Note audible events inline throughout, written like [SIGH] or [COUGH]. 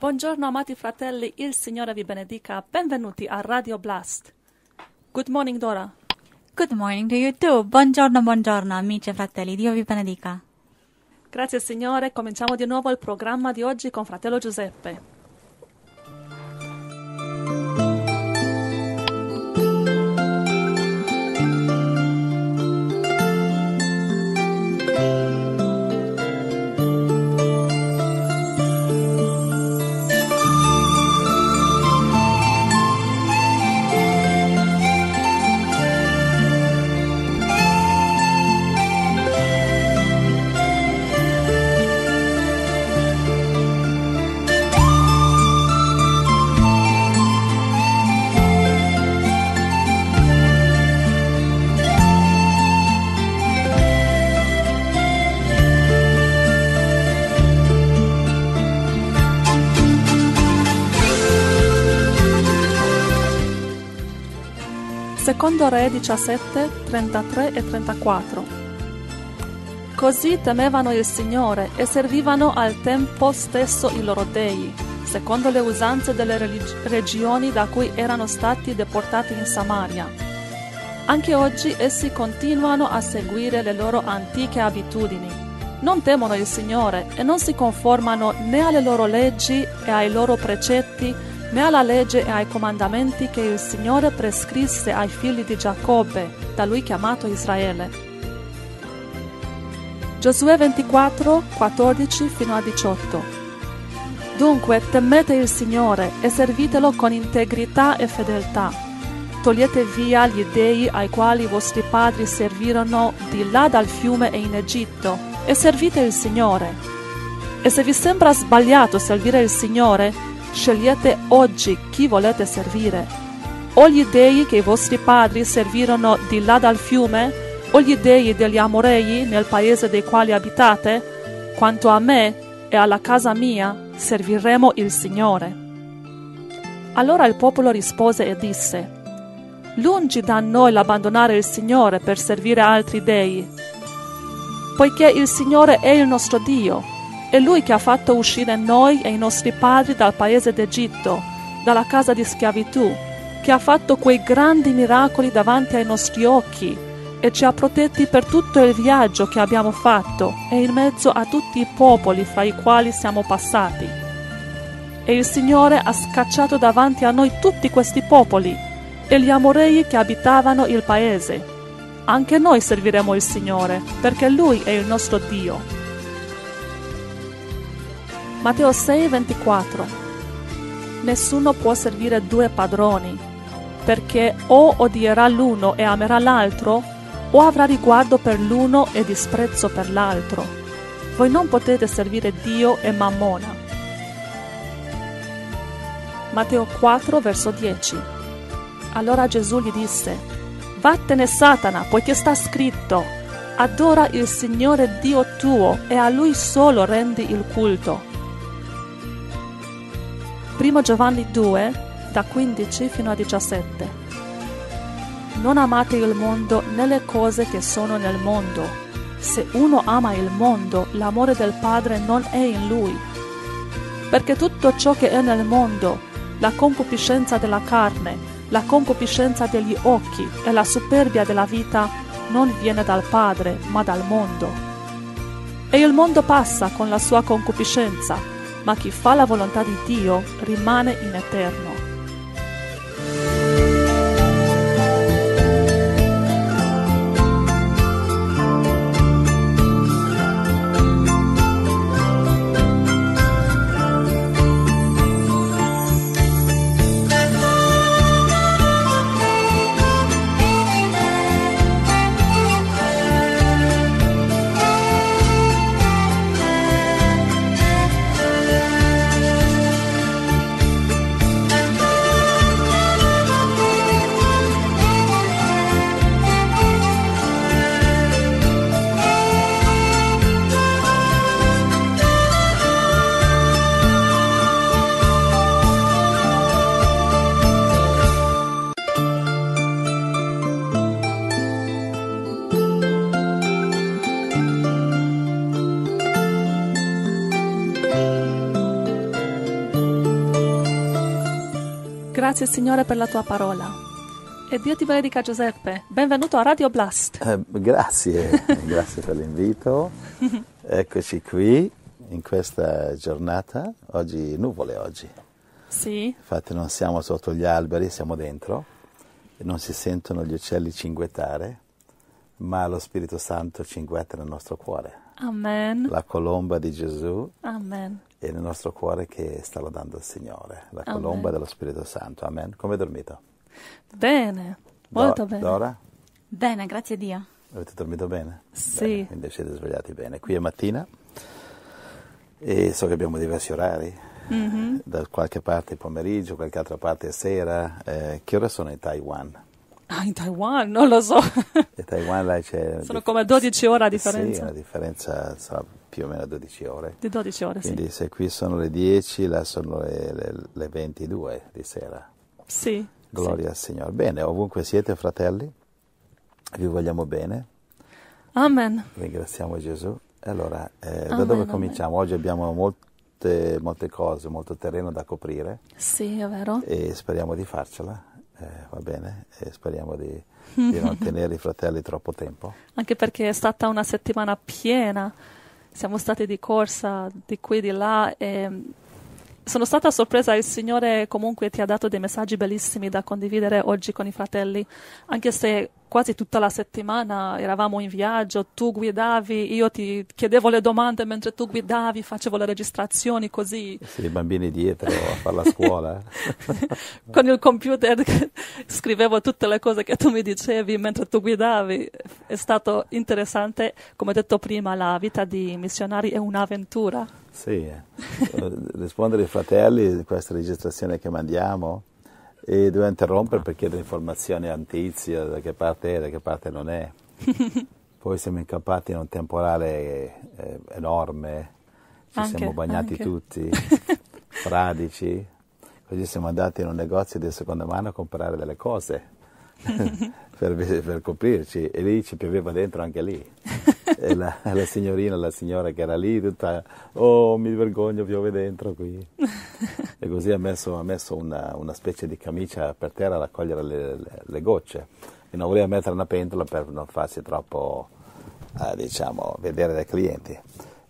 Buongiorno amati fratelli, il Signore vi benedica. Benvenuti a Radio Blast. Good morning Dora. Good morning to you too. Buongiorno, buongiorno amici e fratelli, Dio vi benedica. Grazie Signore, cominciamo di nuovo il programma di oggi con fratello Giuseppe. secondo re 17, 33 e 34. Così temevano il Signore e servivano al tempo stesso i loro dei, secondo le usanze delle relig- regioni da cui erano stati deportati in Samaria. Anche oggi essi continuano a seguire le loro antiche abitudini. Non temono il Signore e non si conformano né alle loro leggi e ai loro precetti, né alla legge e ai comandamenti che il Signore prescrisse ai figli di Giacobbe, da lui chiamato Israele. Giosuè 24, 14 fino a 18. Dunque temete il Signore e servitelo con integrità e fedeltà. Togliete via gli dei ai quali i vostri padri servirono di là dal fiume e in Egitto e servite il Signore. E se vi sembra sbagliato servire il Signore, scegliete oggi chi volete servire. O gli dei che i vostri padri servirono di là dal fiume, o gli dei degli amorei nel paese dei quali abitate, quanto a me e alla casa mia serviremo il Signore. Allora il popolo rispose e disse, Lungi da noi l'abbandonare il Signore per servire altri dei, poiché il Signore è il nostro Dio è lui che ha fatto uscire noi e i nostri padri dal paese d'Egitto, dalla casa di schiavitù, che ha fatto quei grandi miracoli davanti ai nostri occhi e ci ha protetti per tutto il viaggio che abbiamo fatto e in mezzo a tutti i popoli fra i quali siamo passati. E il Signore ha scacciato davanti a noi tutti questi popoli e gli amorei che abitavano il paese. Anche noi serviremo il Signore, perché Lui è il nostro Dio. Matteo 6:24 Nessuno può servire due padroni, perché o odierà l'uno e amerà l'altro, o avrà riguardo per l'uno e disprezzo per l'altro. Voi non potete servire Dio e Mammona. Matteo 4, verso 10. Allora Gesù gli disse, Vattene Satana, poiché sta scritto, adora il Signore Dio tuo e a lui solo rendi il culto. 1 Giovanni 2, da 15 fino a 17. Non amate il mondo né le cose che sono nel mondo. Se uno ama il mondo, l'amore del Padre non è in lui. Perché tutto ciò che è nel mondo, la concupiscenza della carne, la concupiscenza degli occhi e la superbia della vita, non viene dal Padre, ma dal mondo. E il mondo passa con la sua concupiscenza ma chi fa la volontà di Dio rimane in eterno. Grazie Signore per la tua parola. E Dio ti benedica Giuseppe. Benvenuto a Radio Blast. Eh, grazie, [LAUGHS] grazie per l'invito. Eccoci qui in questa giornata. Oggi nuvole oggi. Sì. Infatti non siamo sotto gli alberi, siamo dentro non si sentono gli uccelli cinguettare, ma lo Spirito Santo cinguetta nel nostro cuore. Amen. La colomba di Gesù. Amen e nel nostro cuore che sta lodando il Signore, la Amen. colomba dello Spirito Santo. Amen. Come hai dormito? Bene, molto Do- bene. Dora? Bene, grazie a Dio. Avete dormito bene? Sì. Bene, quindi siete svegliati bene. Qui è mattina e so che abbiamo diversi orari, mm-hmm. da qualche parte pomeriggio, qualche altra parte sera. Eh, che ora sono in Taiwan? Ah, in Taiwan, non lo so. In Taiwan là c'è... Sono dif- come 12 ore a differenza. Sì, una differenza so, più o meno 12 ore. Di 12 ore, Quindi sì. se qui sono le 10, là sono le, le, le 22 di sera. Sì. Gloria sì. al Signore. Bene, ovunque siete fratelli, vi vogliamo bene. Amen. Ringraziamo Gesù. Allora, eh, amen, da dove cominciamo? Oggi abbiamo molte, molte, cose, molto terreno da coprire. Sì, è vero. E speriamo di farcela, eh, va bene? E speriamo di, di [LAUGHS] non tenere i fratelli troppo tempo. Anche perché è stata una settimana piena siamo stati di corsa di qui e di là e sono stata sorpresa, il Signore comunque ti ha dato dei messaggi bellissimi da condividere oggi con i fratelli, anche se quasi tutta la settimana eravamo in viaggio, tu guidavi, io ti chiedevo le domande mentre tu guidavi, facevo le registrazioni così. Sì, i bambini dietro a fare la scuola. Eh. [LAUGHS] Con il computer scrivevo tutte le cose che tu mi dicevi mentre tu guidavi. È stato interessante, come detto prima, la vita di missionari è un'avventura. Sì, eh. rispondere ai fratelli, questa registrazione che mandiamo, e doveva interrompere per chiedere informazioni a antizia, da che parte è, e da che parte non è. [LAUGHS] Poi siamo incappati in un temporale eh, enorme, ci anche, siamo bagnati anche. tutti, [LAUGHS] fradici, così siamo andati in un negozio di seconda mano a comprare delle cose. [LAUGHS] per, per, coprirci e lì ci pioveva dentro anche lì. [LAUGHS] E la, la, signorina, la signora che era lì, tutta, oh mi vergogno, piove dentro qui. E così ha messo, ha messo una, una, specie di camicia per terra a raccogliere le, le, le, gocce e non voleva mettere una pentola per non farsi troppo, eh, diciamo, vedere dai clienti.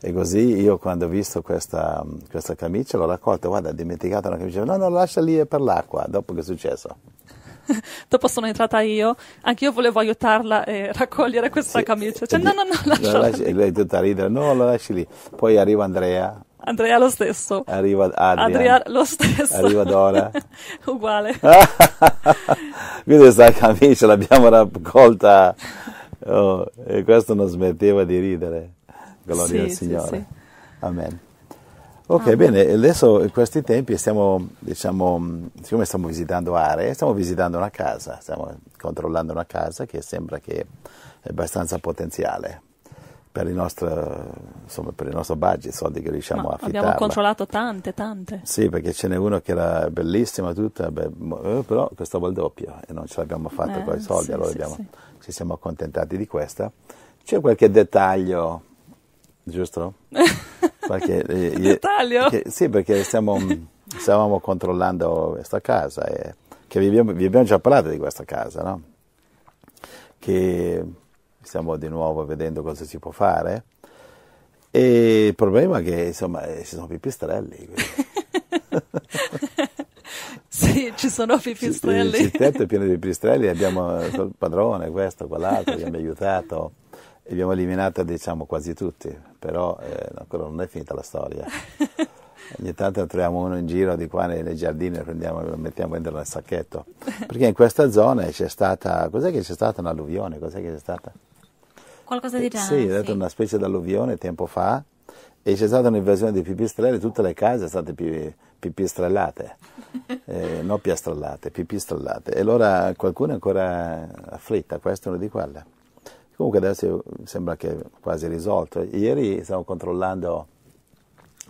E così io quando ho visto questa, questa camicia l'ho raccolta, guarda, ho dimenticato una camicia, no, no, lascia lì per l'acqua, dopo che è successo. [LAUGHS] dopo sono entrata io, anche io volevo aiutarla e raccogliere questa sì. camicia. Cioè, no, no, no, lasciala. La lasci, lei tutta ridere, no, la lasci lì. Poi arriva Andrea. Andrea lo stesso. Arriva Adrian. Adria lo stesso. Arriva Dora. [LAUGHS] Uguale. Quindi [LAUGHS] questa camicia l'abbiamo raccolta oh, e questo non smetteva di ridere. Gloria sì, al Signore. Sì, sì. Amen. Ok, ah, bene, adesso in questi tempi stiamo, diciamo, siccome stiamo visitando aree, stiamo visitando una casa, stiamo controllando una casa che sembra che è abbastanza potenziale per il nostro, insomma, per il nostro budget, i soldi che riusciamo Ma a affittarla. Abbiamo controllato tante, tante. Sì, perché ce n'è uno che era bellissima tutta, beh, eh, però costava il doppio e non ce l'abbiamo fatta con i eh, soldi, sì, allora sì, abbiamo, sì. ci siamo accontentati di questa. C'è qualche dettaglio, giusto? [LAUGHS] Perché, [LAUGHS] eh, eh, sì, perché stiamo, stavamo controllando questa casa, e, eh, che vi abbiamo, vi abbiamo, già parlato di questa casa, no? Che stiamo di nuovo vedendo cosa si può fare. E il problema è che insomma eh, ci sono pipistrelli. [LAUGHS] sì, ci sono pipistrelli. Il tetto è pieno di pipistrelli, abbiamo il padrone, questo, quell'altro, che abbiamo aiutato e abbiamo eliminato diciamo quasi tutti però eh, ancora non è finita la storia. [LAUGHS] Ogni tanto ne troviamo uno in giro di qua nei, nei giardini, e lo mettiamo dentro nel sacchetto. Perché in questa zona c'è stata, cos'è che c'è stata un'alluvione? Cos'è che c'è stata? Qualcosa di eh, genere. Eh, sì, è stata sì. una specie di alluvione tempo fa e c'è stata un'invasione di pipistrelli, tutte le case sono state pipistrellate, [LAUGHS] eh, non piastrellate, pipistrellate. E allora qualcuno è ancora afflitta, questa è una di quelle. Comunque adesso sembra che quasi risolto. Ieri stavo controllando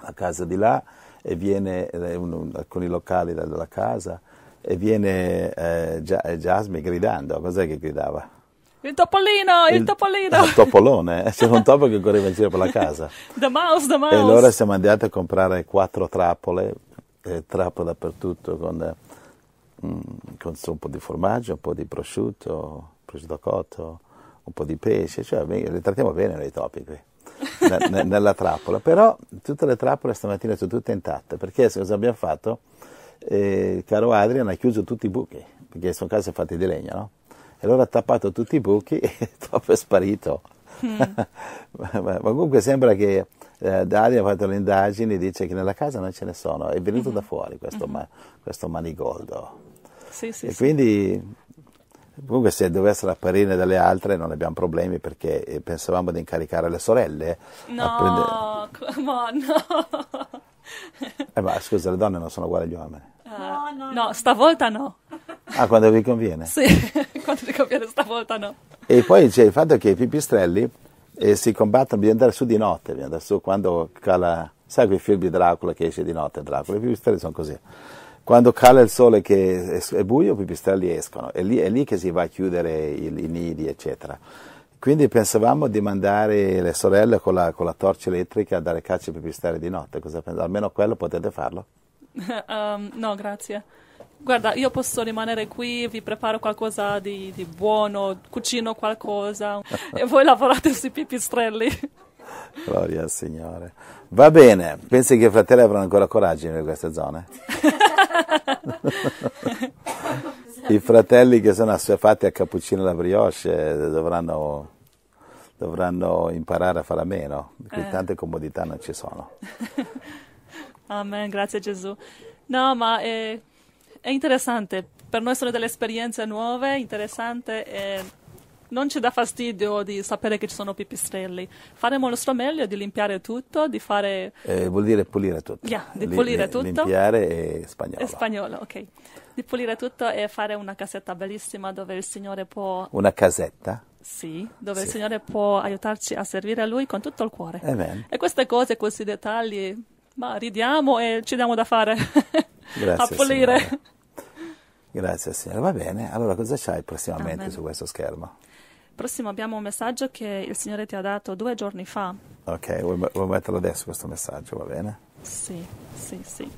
la casa di là e viene eh, un, alcuni locali della casa e viene eh, eh, Jasmine gridando. Cos'è che gridava? Il topolino, il, il topolino! Il [LAUGHS] topolone, eh. c'era un topo che correva in giro per la casa. [LAUGHS] The mouse, the mouse! E allora siamo andati a comprare quattro trappole, eh, trappole dappertutto con, mm, con un po' di formaggio, un po' di prosciutto, prosciutto cotto, un po' di pesce, cioè le trattiamo bene noi topi qui, [LAUGHS] nella trappola, però tutte le trappole stamattina sono tutte intatte, perché cosa abbiamo fatto? Eh, caro Adrian ha chiuso tutti i buchi, perché sono case fatte di legno, no? E allora ha tappato tutti i buchi [LAUGHS] e il topo è sparito. Mm. [LAUGHS] ma, ma, comunque sembra che eh, Daria ha fatto le indagini e dice che nella casa non ce ne sono, è venuto mm-hmm. da fuori questo, mm-hmm. ma, questo manigoldo. Sì, sì, e sì. quindi Comunque se dovessero apparire dalle altre non abbiamo problemi perché eh, pensavamo di incaricare le sorelle. No, prendere... come on, no. [LAUGHS] Eh, ma scusa, le donne non sono uguali agli uomini. Uh, no, no, no, stavolta no. Ah, quando vi conviene? sì, [LAUGHS] quando vi conviene stavolta no. E poi c'è il fatto che i pipistrelli eh, si combattono, bisogna andare su di notte, bisogna andare su quando cala... Sai quei film di Dracula che esce di notte Dracula? I pipistrelli sono così quando cala il sole che è buio, i pipistrelli escono, è lì, è lì che si va a chiudere i, i nidi, eccetera. Quindi pensavamo di mandare le sorelle con la, con la torcia elettrica a dare caccia ai pipistrelli di notte, almeno quello potete farlo. um, [LAUGHS] no, grazie. Guarda, io posso rimanere qui, vi preparo qualcosa di, di buono, cucino qualcosa [LAUGHS] e voi lavorate sui pipistrelli. Gloria al Signore. Va bene, pensi che i fratelli avranno ancora coraggio in queste zone? [LAUGHS] I fratelli che sono assuefatti a cappuccino e alla brioche dovranno, dovranno, imparare a fare a meno, perché eh. tante comodità non ci sono. [LAUGHS] Amen, grazie Gesù. No, ma è, eh, è interessante, per noi sono delle esperienze nuove, interessante. E eh, non ci dà fastidio di sapere che ci sono pipistrelli. Faremo il nostro meglio di limpiare tutto, di fare... Eh, vuol dire pulire tutto. Yeah, di L- pulire tutto. Limpiare è spagnolo. È spagnolo, ok. Di pulire tutto e fare una casetta bellissima dove il Signore può... Una casetta? Sì, dove sì. il Signore può aiutarci a servire a Lui con tutto il cuore. Amen. E queste cose, questi dettagli, ma ridiamo e ci diamo da fare. [LAUGHS] Grazie, a pulire. Signora. Grazie signore, va bene. Allora cosa c'hai prossimamente Amen. su questo schermo? Prossimo abbiamo un messaggio che il Signore ti ha dato due giorni fa. Ok, vuoi, metterlo adesso questo messaggio, va bene? Sì, sì, sì.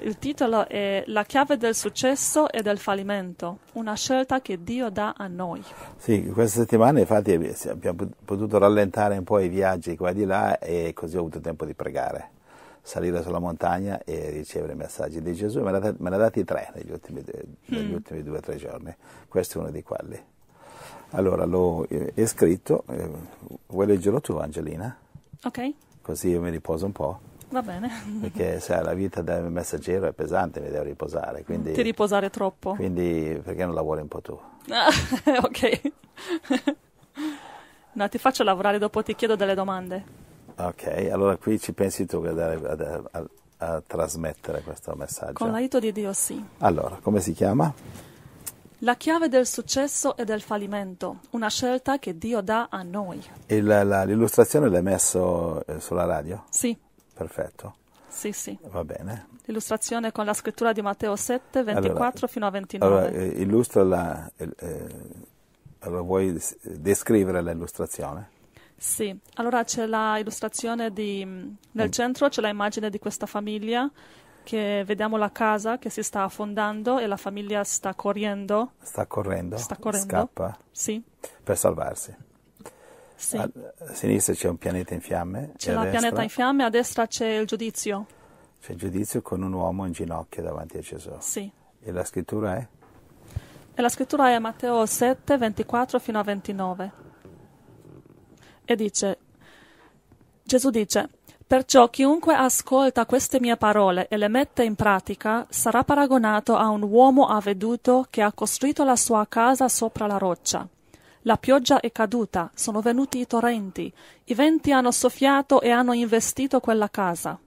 Il titolo è La chiave del successo e del fallimento, una scelta che Dio dà a noi. Sì, questa settimana infatti abbiamo potuto rallentare un po' i viaggi qua e di là e così ho avuto tempo di pregare, salire sulla montagna e ricevere i messaggi di Gesù. Me ne ha dati tre negli ultimi, negli mm. ultimi due o tre giorni, questo è uno di quelli. Allora, l'ho eh, scritto, eh, vuoi leggerlo tu Angelina? Ok. Così io mi riposo un po'. Va bene. Perché [LAUGHS] sai, la vita del messaggero è pesante, mi devo riposare. Quindi, Ti riposare troppo. Quindi perché non lavori un po' tu? Ah, [LAUGHS] ok. [LAUGHS] no, ti faccio lavorare, dopo ti chiedo delle domande. Ok, allora qui ci pensi tu a, a, a, a trasmettere questo messaggio. Con l'aiuto di Dio, sì. Allora, come si chiama? La chiave del successo e del fallimento, una scelta che Dio dà a noi. E la, la, l'illustrazione l'hai messo eh, sulla radio? Sì. Perfetto. Sì, sì. Va bene. L'illustrazione con la scrittura di Matteo 7, 24 allora, fino a 29. Allora, eh, illustra la... Eh, eh, allora vuoi descrivere l'illustrazione? Sì, allora c'è l'illustrazione di... Mm, nel mm. centro c'è l'immagine di questa famiglia che vediamo la casa che si sta affondando e la famiglia sta correndo. Sta correndo? Sta correndo. Scappa? Sì. Per salvarsi. Sì. A sinistra c'è un pianeta in fiamme. C'è un pianeta in fiamme, a destra c'è il giudizio. C'è il giudizio con un uomo in ginocchio davanti a Gesù. Sì. E la scrittura è? E la scrittura è Matteo 7, 24 fino a 29. E dice, Gesù dice, Perciò chiunque ascolta queste mie parole e le mette in pratica sarà paragonato a un uomo avveduto che ha costruito la sua casa sopra la roccia. La pioggia è caduta, sono venuti i torrenti, i venti hanno soffiato e hanno investito quella casa.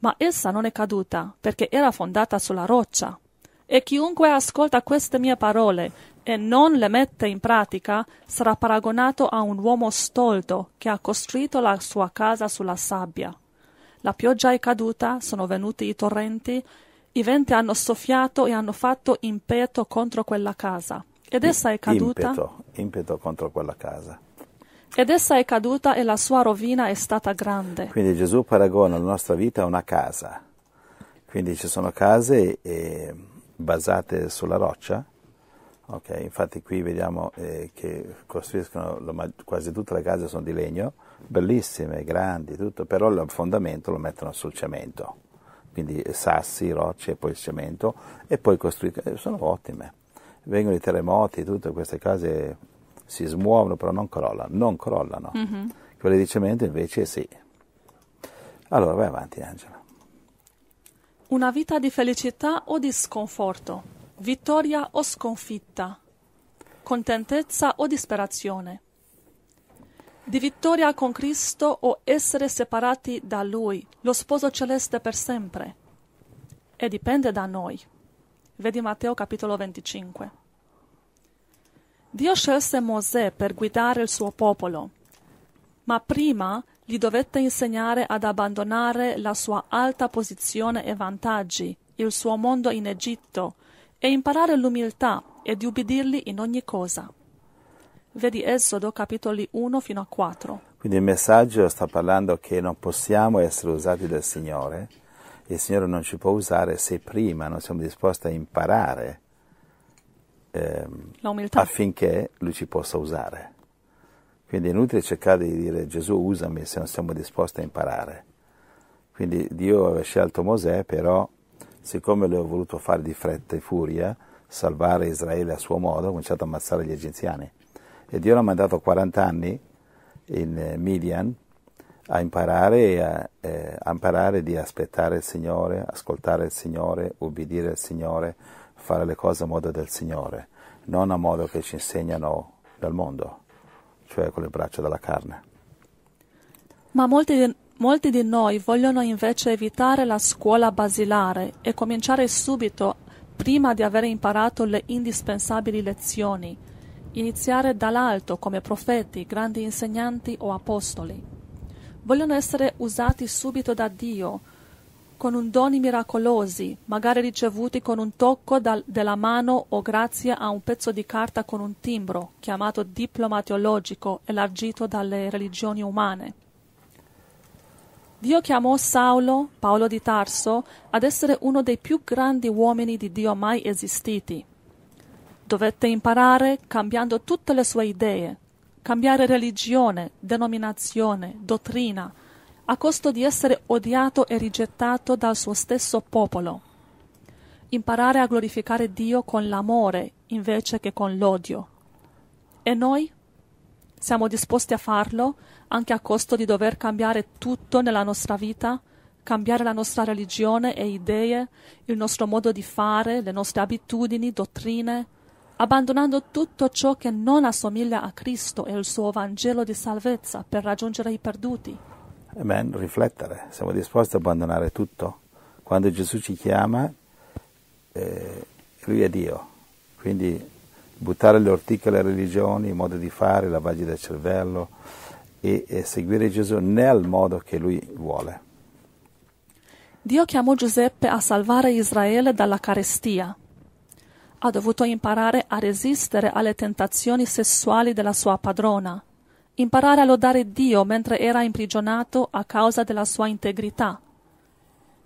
Ma essa non è caduta, perché era fondata sulla roccia. E chiunque ascolta queste mie parole e non le mette in pratica sarà paragonato a un uomo stolto che ha costruito la sua casa sulla sabbia. La pioggia è caduta, sono venuti i torrenti, i venti hanno soffiato e hanno fatto impeto contro quella casa. Ed essa è caduta. Impeto, impeto contro quella casa. Ed essa è caduta e la sua rovina è stata grande. Quindi Gesù paragona la nostra vita a una casa. Quindi ci sono case e basate sulla roccia, okay, infatti qui vediamo eh, che costruiscono la, quasi tutte le case sono di legno, bellissime, grandi, tutto, però il fondamento lo mettono sul cemento, quindi sassi, rocce e poi il cemento e poi costruiscono, eh, sono ottime, vengono i terremoti, tutte queste case si smuovono però non crollano, non crollano, mm-hmm. quelle di cemento invece sì. Allora vai avanti Angela. Una vita di felicità o di sconforto, vittoria o sconfitta, contentezza o disperazione. Di vittoria con Cristo o essere separati da Lui, lo sposo celeste per sempre. E dipende da noi. Vedi Matteo capitolo 25. Dio scelse Mosè per guidare il suo popolo, ma prima gli dovette insegnare ad abbandonare la sua alta posizione e vantaggi, il suo mondo in Egitto, e imparare l'umiltà e di ubbidirli in ogni cosa. Vedi Esodo capitoli 1 fino a 4. Quindi il messaggio sta parlando che non possiamo essere usati dal Signore, e il Signore non ci può usare se prima non siamo disposti a imparare ehm, affinché Lui ci possa usare. Quindi è inutile cercare di dire Gesù usami se non siamo disposti a imparare. Quindi Dio aveva scelto Mosè, però siccome lo ha voluto fare di fretta e furia, salvare Israele a suo modo, ha cominciato a ammazzare gli egiziani. E Dio l'ha mandato 40 anni in eh, Midian a imparare, a, eh, a imparare di aspettare il Signore, ascoltare il Signore, ubbidire il Signore, fare le cose a modo del Signore, non a modo che ci insegnano dal mondo cioè con le braccia dalla carne. Ma molti di, molti di noi vogliono invece evitare la scuola basilare e cominciare subito, prima di aver imparato le indispensabili lezioni, iniziare dall'alto come profeti, grandi insegnanti o apostoli. Vogliono essere usati subito da Dio, con un doni miracolosi, magari ricevuti con un tocco dal, della mano o grazie a un pezzo di carta con un timbro, chiamato diploma teologico, elargito dalle religioni umane. Dio chiamò Saulo, Paolo di Tarso, ad essere uno dei più grandi uomini di Dio mai esistiti. Dovette imparare cambiando tutte le sue idee, cambiare religione, denominazione, dottrina, a costo di essere odiato e rigettato dal suo stesso popolo. Imparare a glorificare Dio con l'amore invece che con l'odio. E noi? Siamo disposti a farlo anche a costo di dover cambiare tutto nella nostra vita, cambiare la nostra religione e idee, il nostro modo di fare, le nostre abitudini, dottrine, abbandonando tutto ciò che non assomiglia a Cristo e il suo Vangelo di salvezza per raggiungere i perduti. Amen. Eh riflettere, siamo disposti ad abbandonare tutto. Quando Gesù ci chiama, eh, Lui è Dio. Quindi buttare le ortiche alle religioni, i modi di fare, i lavaggi del cervello e, e seguire Gesù nel modo che Lui vuole. Dio chiamò Giuseppe a salvare Israele dalla carestia. Ha dovuto imparare a resistere alle tentazioni sessuali della sua padrona imparare a lodare Dio mentre era imprigionato a causa della sua integrità,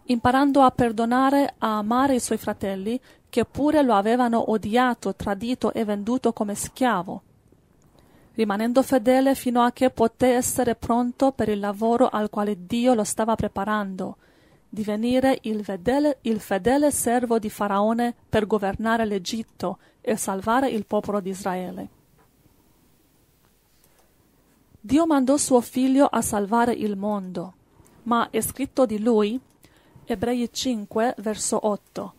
imparando a perdonare, a amare i suoi fratelli che pure lo avevano odiato, tradito e venduto come schiavo, rimanendo fedele fino a che poté essere pronto per il lavoro al quale Dio lo stava preparando, divenire il fedele, il fedele servo di Faraone per governare l'Egitto e salvare il popolo di Israele. Dio mandò suo figlio a salvare il mondo, ma è scritto di lui, Ebrei 5, verso 8.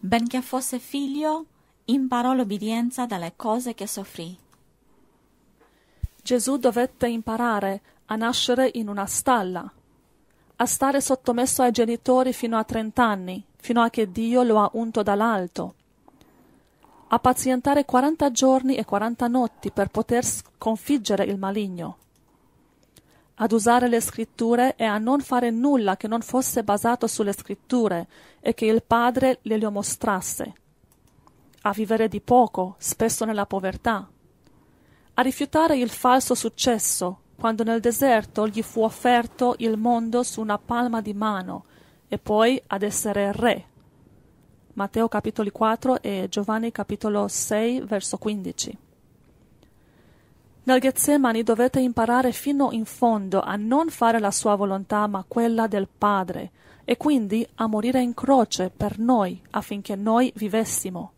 Benché fosse figlio, imparò l'obbedienza dalle cose che soffrì. Gesù dovette imparare a nascere in una stalla, a stare sottomesso ai genitori fino a trent'anni, fino a che Dio lo ha unto dall'alto a pazientare 40 giorni e 40 notti per poter sconfiggere il maligno, ad usare le scritture e a non fare nulla che non fosse basato sulle scritture e che il Padre le lo mostrasse, a vivere di poco, spesso nella povertà, a rifiutare il falso successo, quando nel deserto gli fu offerto il mondo su una palma di mano, e poi ad essere re Matteo capitolo 4 e Giovanni capitolo 6 verso 15. Nel Getsemani dovete imparare fino in fondo a non fare la sua volontà ma quella del Padre, e quindi a morire in croce per noi affinché noi vivessimo.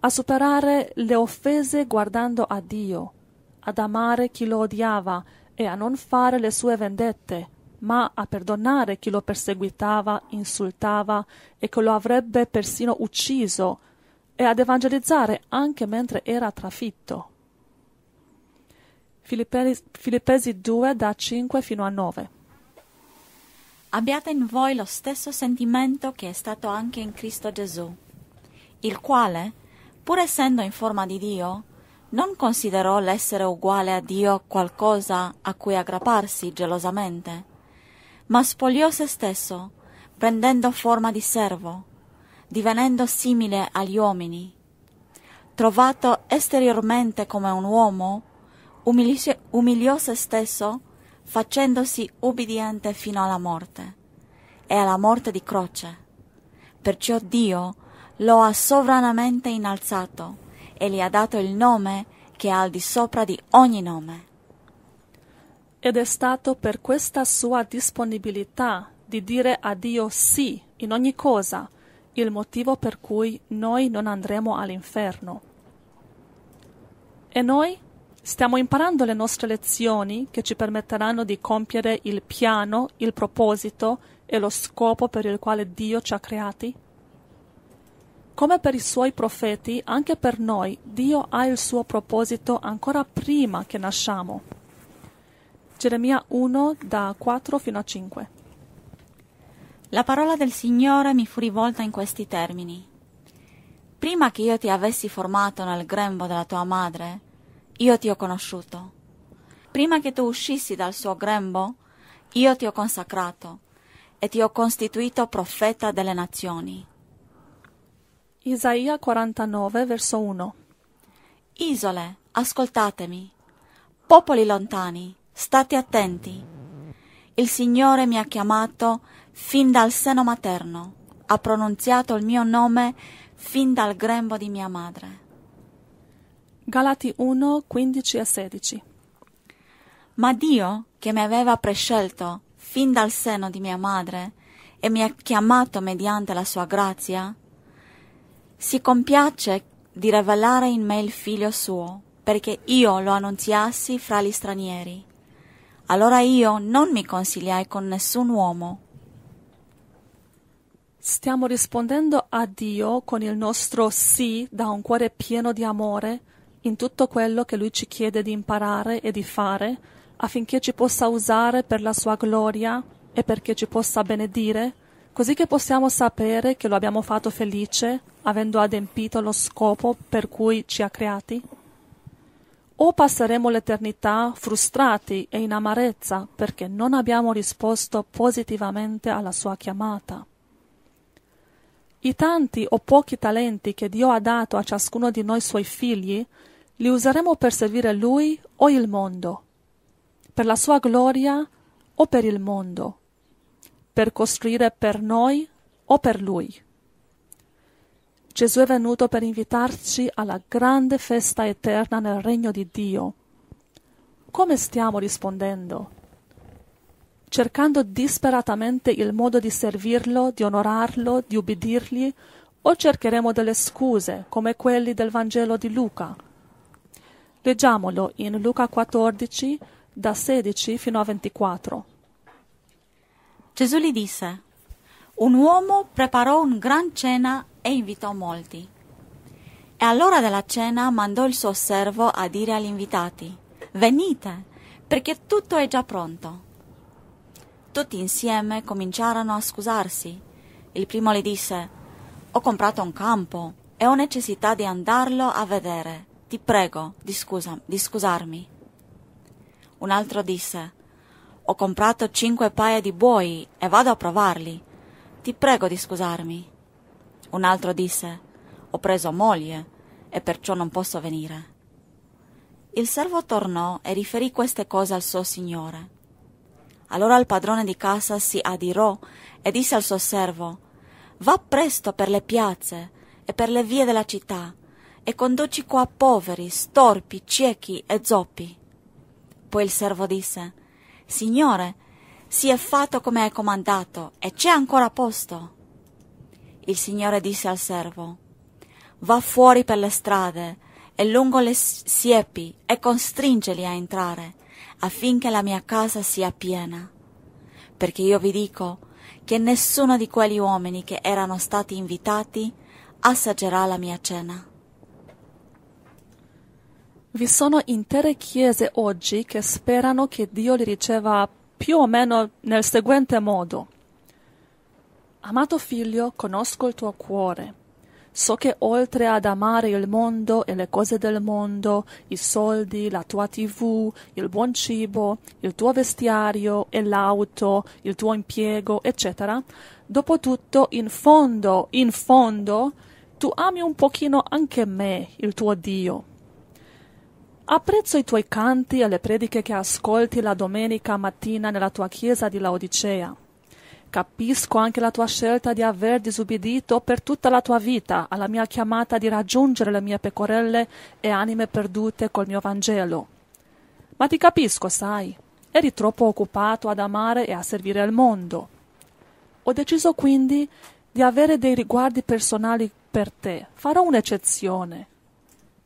A superare le offese guardando a Dio, ad amare chi lo odiava e a non fare le sue vendette, ma a perdonare chi lo perseguitava, insultava e che lo avrebbe persino ucciso, e ad evangelizzare anche mentre era trafitto. Filippesi, 2 da 5 fino a 9 Abbiate in voi lo stesso sentimento che è stato anche in Cristo Gesù, il quale, pur essendo in forma di Dio, non considerò l'essere uguale a Dio qualcosa a cui aggrapparsi gelosamente ma spogliò se stesso, prendendo forma di servo, divenendo simile agli uomini. Trovato esteriormente come un uomo, umilisce, umiliò se stesso, facendosi ubbidiente fino alla morte, e alla morte di croce. Perciò Dio lo ha sovranamente innalzato e gli ha dato il nome che è al di sopra di ogni nome ed è stato per questa sua disponibilità di dire a Dio sì in ogni cosa il motivo per cui noi non andremo all'inferno. E noi stiamo imparando le nostre lezioni che ci permetteranno di compiere il piano, il proposito e lo scopo per il quale Dio ci ha creati? Come per i suoi profeti, anche per noi Dio ha il suo proposito ancora prima che nasciamo. Geremia 1 da 4 fino a 5. La parola del Signore mi fu rivolta in questi termini. Prima che io ti avessi formato nel grembo della tua madre, io ti ho conosciuto. Prima che tu uscissi dal suo grembo, io ti ho consacrato e ti ho costituito profeta delle nazioni. Isaia 49, verso 1. Isole, ascoltatemi. Popoli lontani, State attenti. Il Signore mi ha chiamato fin dal seno materno, ha pronunziato il mio nome fin dal grembo di mia madre. Galati 1, 15 e 16. Ma Dio, che mi aveva prescelto fin dal seno di mia madre e mi ha chiamato mediante la sua grazia, si compiace di rivelare in me il figlio suo, perché io lo annunziassi fra gli stranieri. Allora io non mi consigliai con nessun uomo. Stiamo rispondendo a Dio con il nostro sì da un cuore pieno di amore in tutto quello che Lui ci chiede di imparare e di fare, affinché ci possa usare per la sua gloria e perché ci possa benedire, così che possiamo sapere che lo abbiamo fatto felice, avendo adempito lo scopo per cui ci ha creati? o passeremo l'eternità frustrati e in amarezza perché non abbiamo risposto positivamente alla sua chiamata. I tanti o pochi talenti che Dio ha dato a ciascuno di noi suoi figli li useremo per servire Lui o il mondo, per la sua gloria o per il mondo, per costruire per noi o per Lui. Gesù è venuto per invitarci alla grande festa eterna nel regno di Dio. Come stiamo rispondendo? Cercando disperatamente il modo di servirlo, di onorarlo, di ubbidirgli, o cercheremo delle scuse, come quelli del Vangelo di Luca? Leggiamolo in Luca 14, da 16 fino a 24. Gesù gli disse, un uomo preparò un gran cena e invitò molti. E all'ora della cena mandò il suo servo a dire agli invitati Venite, perché tutto è già pronto. Tutti insieme cominciarono a scusarsi. Il primo le disse Ho comprato un campo e ho necessità di andarlo a vedere. Ti prego di, scusa, di scusarmi. Un altro disse Ho comprato cinque paia di buoi e vado a provarli. Ti prego di scusarmi. Un altro disse Ho preso moglie e perciò non posso venire. Il servo tornò e riferì queste cose al suo signore. Allora il padrone di casa si adirò e disse al suo servo Va presto per le piazze e per le vie della città e conduci qua poveri, storpi, ciechi e zoppi. Poi il servo disse Signore, si è fatto come hai comandato e c'è ancora posto il Signore disse al servo, va fuori per le strade e lungo le siepi e costringeli a entrare, affinché la mia casa sia piena. Perché io vi dico che nessuno di quegli uomini che erano stati invitati assaggerà la mia cena. Vi sono intere chiese oggi che sperano che Dio li riceva più o meno nel seguente modo. Amato figlio, conosco il tuo cuore. So che oltre ad amare il mondo e le cose del mondo, i soldi, la tua tv, il buon cibo, il tuo vestiario e l'auto, il tuo impiego, eccetera, dopo tutto, in fondo, in fondo, tu ami un pochino anche me, il tuo Dio. Apprezzo i tuoi canti e le prediche che ascolti la domenica mattina nella tua chiesa di Laodicea Capisco anche la tua scelta di aver disubbidito per tutta la tua vita alla mia chiamata di raggiungere le mie pecorelle e anime perdute col mio Vangelo. Ma ti capisco, sai, eri troppo occupato ad amare e a servire il mondo. Ho deciso quindi di avere dei riguardi personali per te. Farò un'eccezione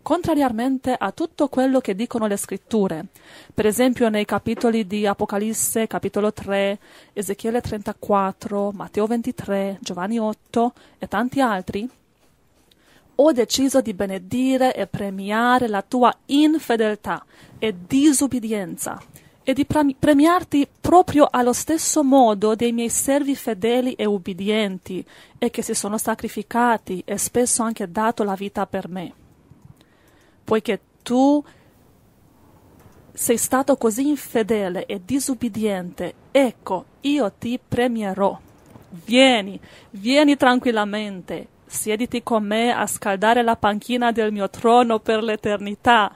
contrariamente a tutto quello che dicono le scritture. Per esempio nei capitoli di Apocalisse, capitolo 3, Ezechiele 34, Matteo 23, Giovanni 8 e tanti altri, ho deciso di benedire e premiare la tua infedeltà e disubbidienza e di premiarti proprio allo stesso modo dei miei servi fedeli e ubbidienti e che si sono sacrificati e spesso anche dato la vita per me poiché tu sei stato così infedele e disubbidiente, ecco, io ti premierò. Vieni, vieni tranquillamente, siediti con me a scaldare la panchina del mio trono per l'eternità.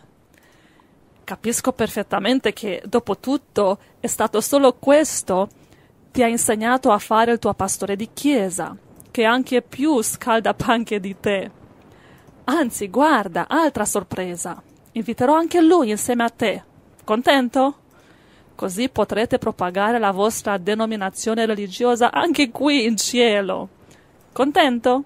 Capisco perfettamente che, dopo tutto, è stato solo questo ti ha insegnato a fare il tuo pastore di chiesa, che anche più scaldapanche di te. Anzi, guarda, altra sorpresa. Inviterò anche lui insieme a te. Contento? Così potrete propagare la vostra denominazione religiosa anche qui in cielo. Contento?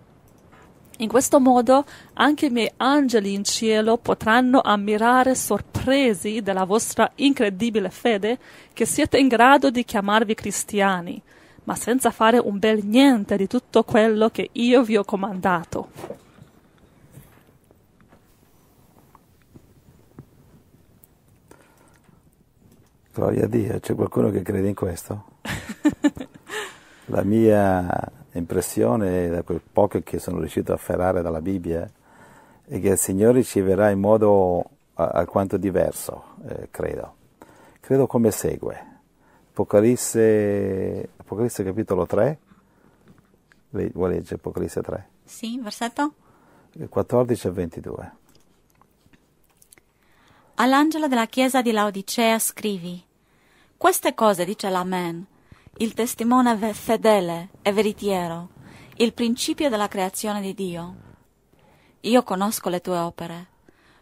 In questo modo anche i miei angeli in cielo potranno ammirare sorpresi della vostra incredibile fede che siete in grado di chiamarvi cristiani, ma senza fare un bel niente di tutto quello che io vi ho comandato. Gloria a Dio, c'è qualcuno che crede in questo? La mia impressione, da quel poco che sono riuscito a afferrare dalla Bibbia, è che il Signore ci verrà in modo alquanto diverso, eh, credo. Credo come segue. Apocalisse, Apocalisse capitolo 3, lei vuole leggere Apocalisse 3? Sì, versetto? 14 e 22. All'angelo della chiesa di Laodicea scrivi, queste cose dice l'Amen, il testimone fedele e veritiero, il principio della creazione di Dio. Io conosco le tue opere.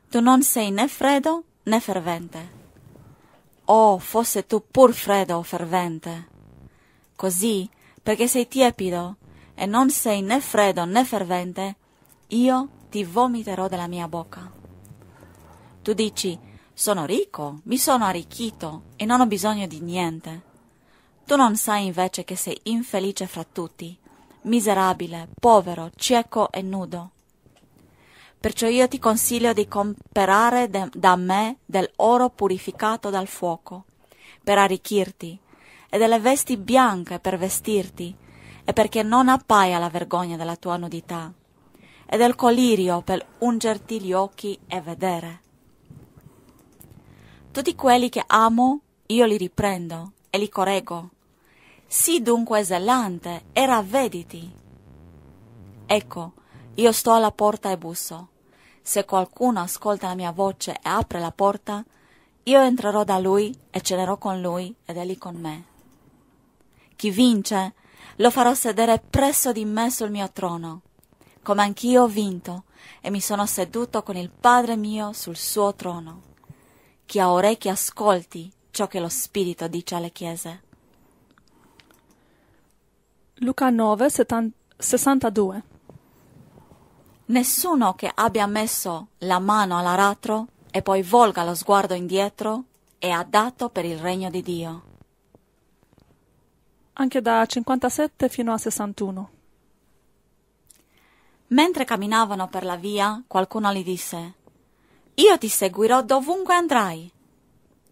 Tu non sei né freddo né fervente. Oh, fosse tu pur freddo o fervente. Così, perché sei tiepido e non sei né freddo né fervente, io ti vomiterò dalla mia bocca. Tu dici, sono ricco, mi sono arricchito e non ho bisogno di niente. Tu non sai invece che sei infelice fra tutti, miserabile, povero, cieco e nudo. Perciò io ti consiglio di comperare de- da me dell'oro purificato dal fuoco, per arricchirti, e delle vesti bianche per vestirti, e perché non appaia la vergogna della tua nudità, e del colirio per ungerti gli occhi e vedere. Tutti quelli che amo, io li riprendo e li correggo. Sii dunque zelante e ravvediti. Ecco, io sto alla porta e busso. Se qualcuno ascolta la mia voce e apre la porta, io entrerò da lui e cenerò con lui ed egli con me. Chi vince, lo farò sedere presso di me sul mio trono, come anch'io ho vinto e mi sono seduto con il Padre mio sul suo trono chi ha orecchi ascolti ciò che lo Spirito dice alle chiese. Luca 9, 62 Nessuno che abbia messo la mano all'aratro e poi volga lo sguardo indietro è adatto per il regno di Dio. Anche da 57 fino a 61. Mentre camminavano per la via, qualcuno gli disse io ti seguirò dovunque andrai.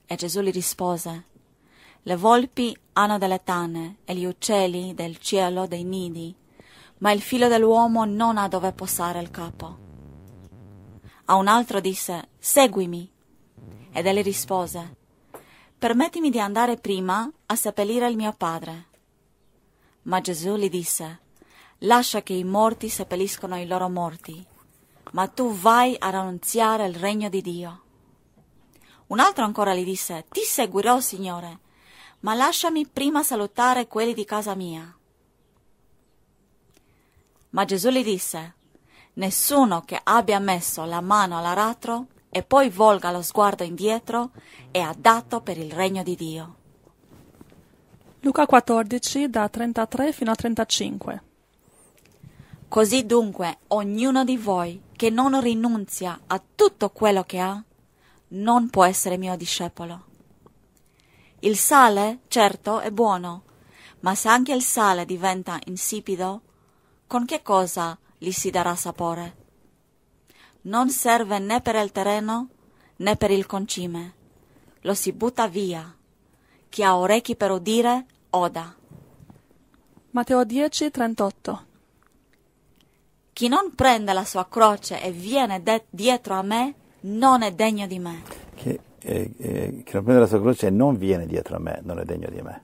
E Gesù gli rispose, le volpi hanno delle tane e gli uccelli del cielo dei nidi, ma il figlio dell'uomo non ha dove posare il capo. A un altro disse, seguimi. Ed egli rispose, permettimi di andare prima a seppellire il mio padre. Ma Gesù gli disse, lascia che i morti seppelliscono i loro morti ma tu vai ad annunziare il regno di Dio. Un altro ancora gli disse, Ti seguirò, Signore, ma lasciami prima salutare quelli di casa mia. Ma Gesù gli disse, Nessuno che abbia messo la mano all'aratro e poi volga lo sguardo indietro è adatto per il regno di Dio. Luca 14 da 33 fino a 35. Così dunque ognuno di voi che non rinunzia a tutto quello che ha, non può essere mio discepolo. Il sale, certo, è buono, ma se anche il sale diventa insipido, con che cosa gli si darà sapore? Non serve né per il terreno né per il concime. Lo si butta via. Chi ha orecchi per udire, oda. Matteo 10, 38 chi non prende la sua croce e viene de- dietro a me non è degno di me. Che, eh, eh, chi non prende la sua croce e non viene dietro a me non è degno di me.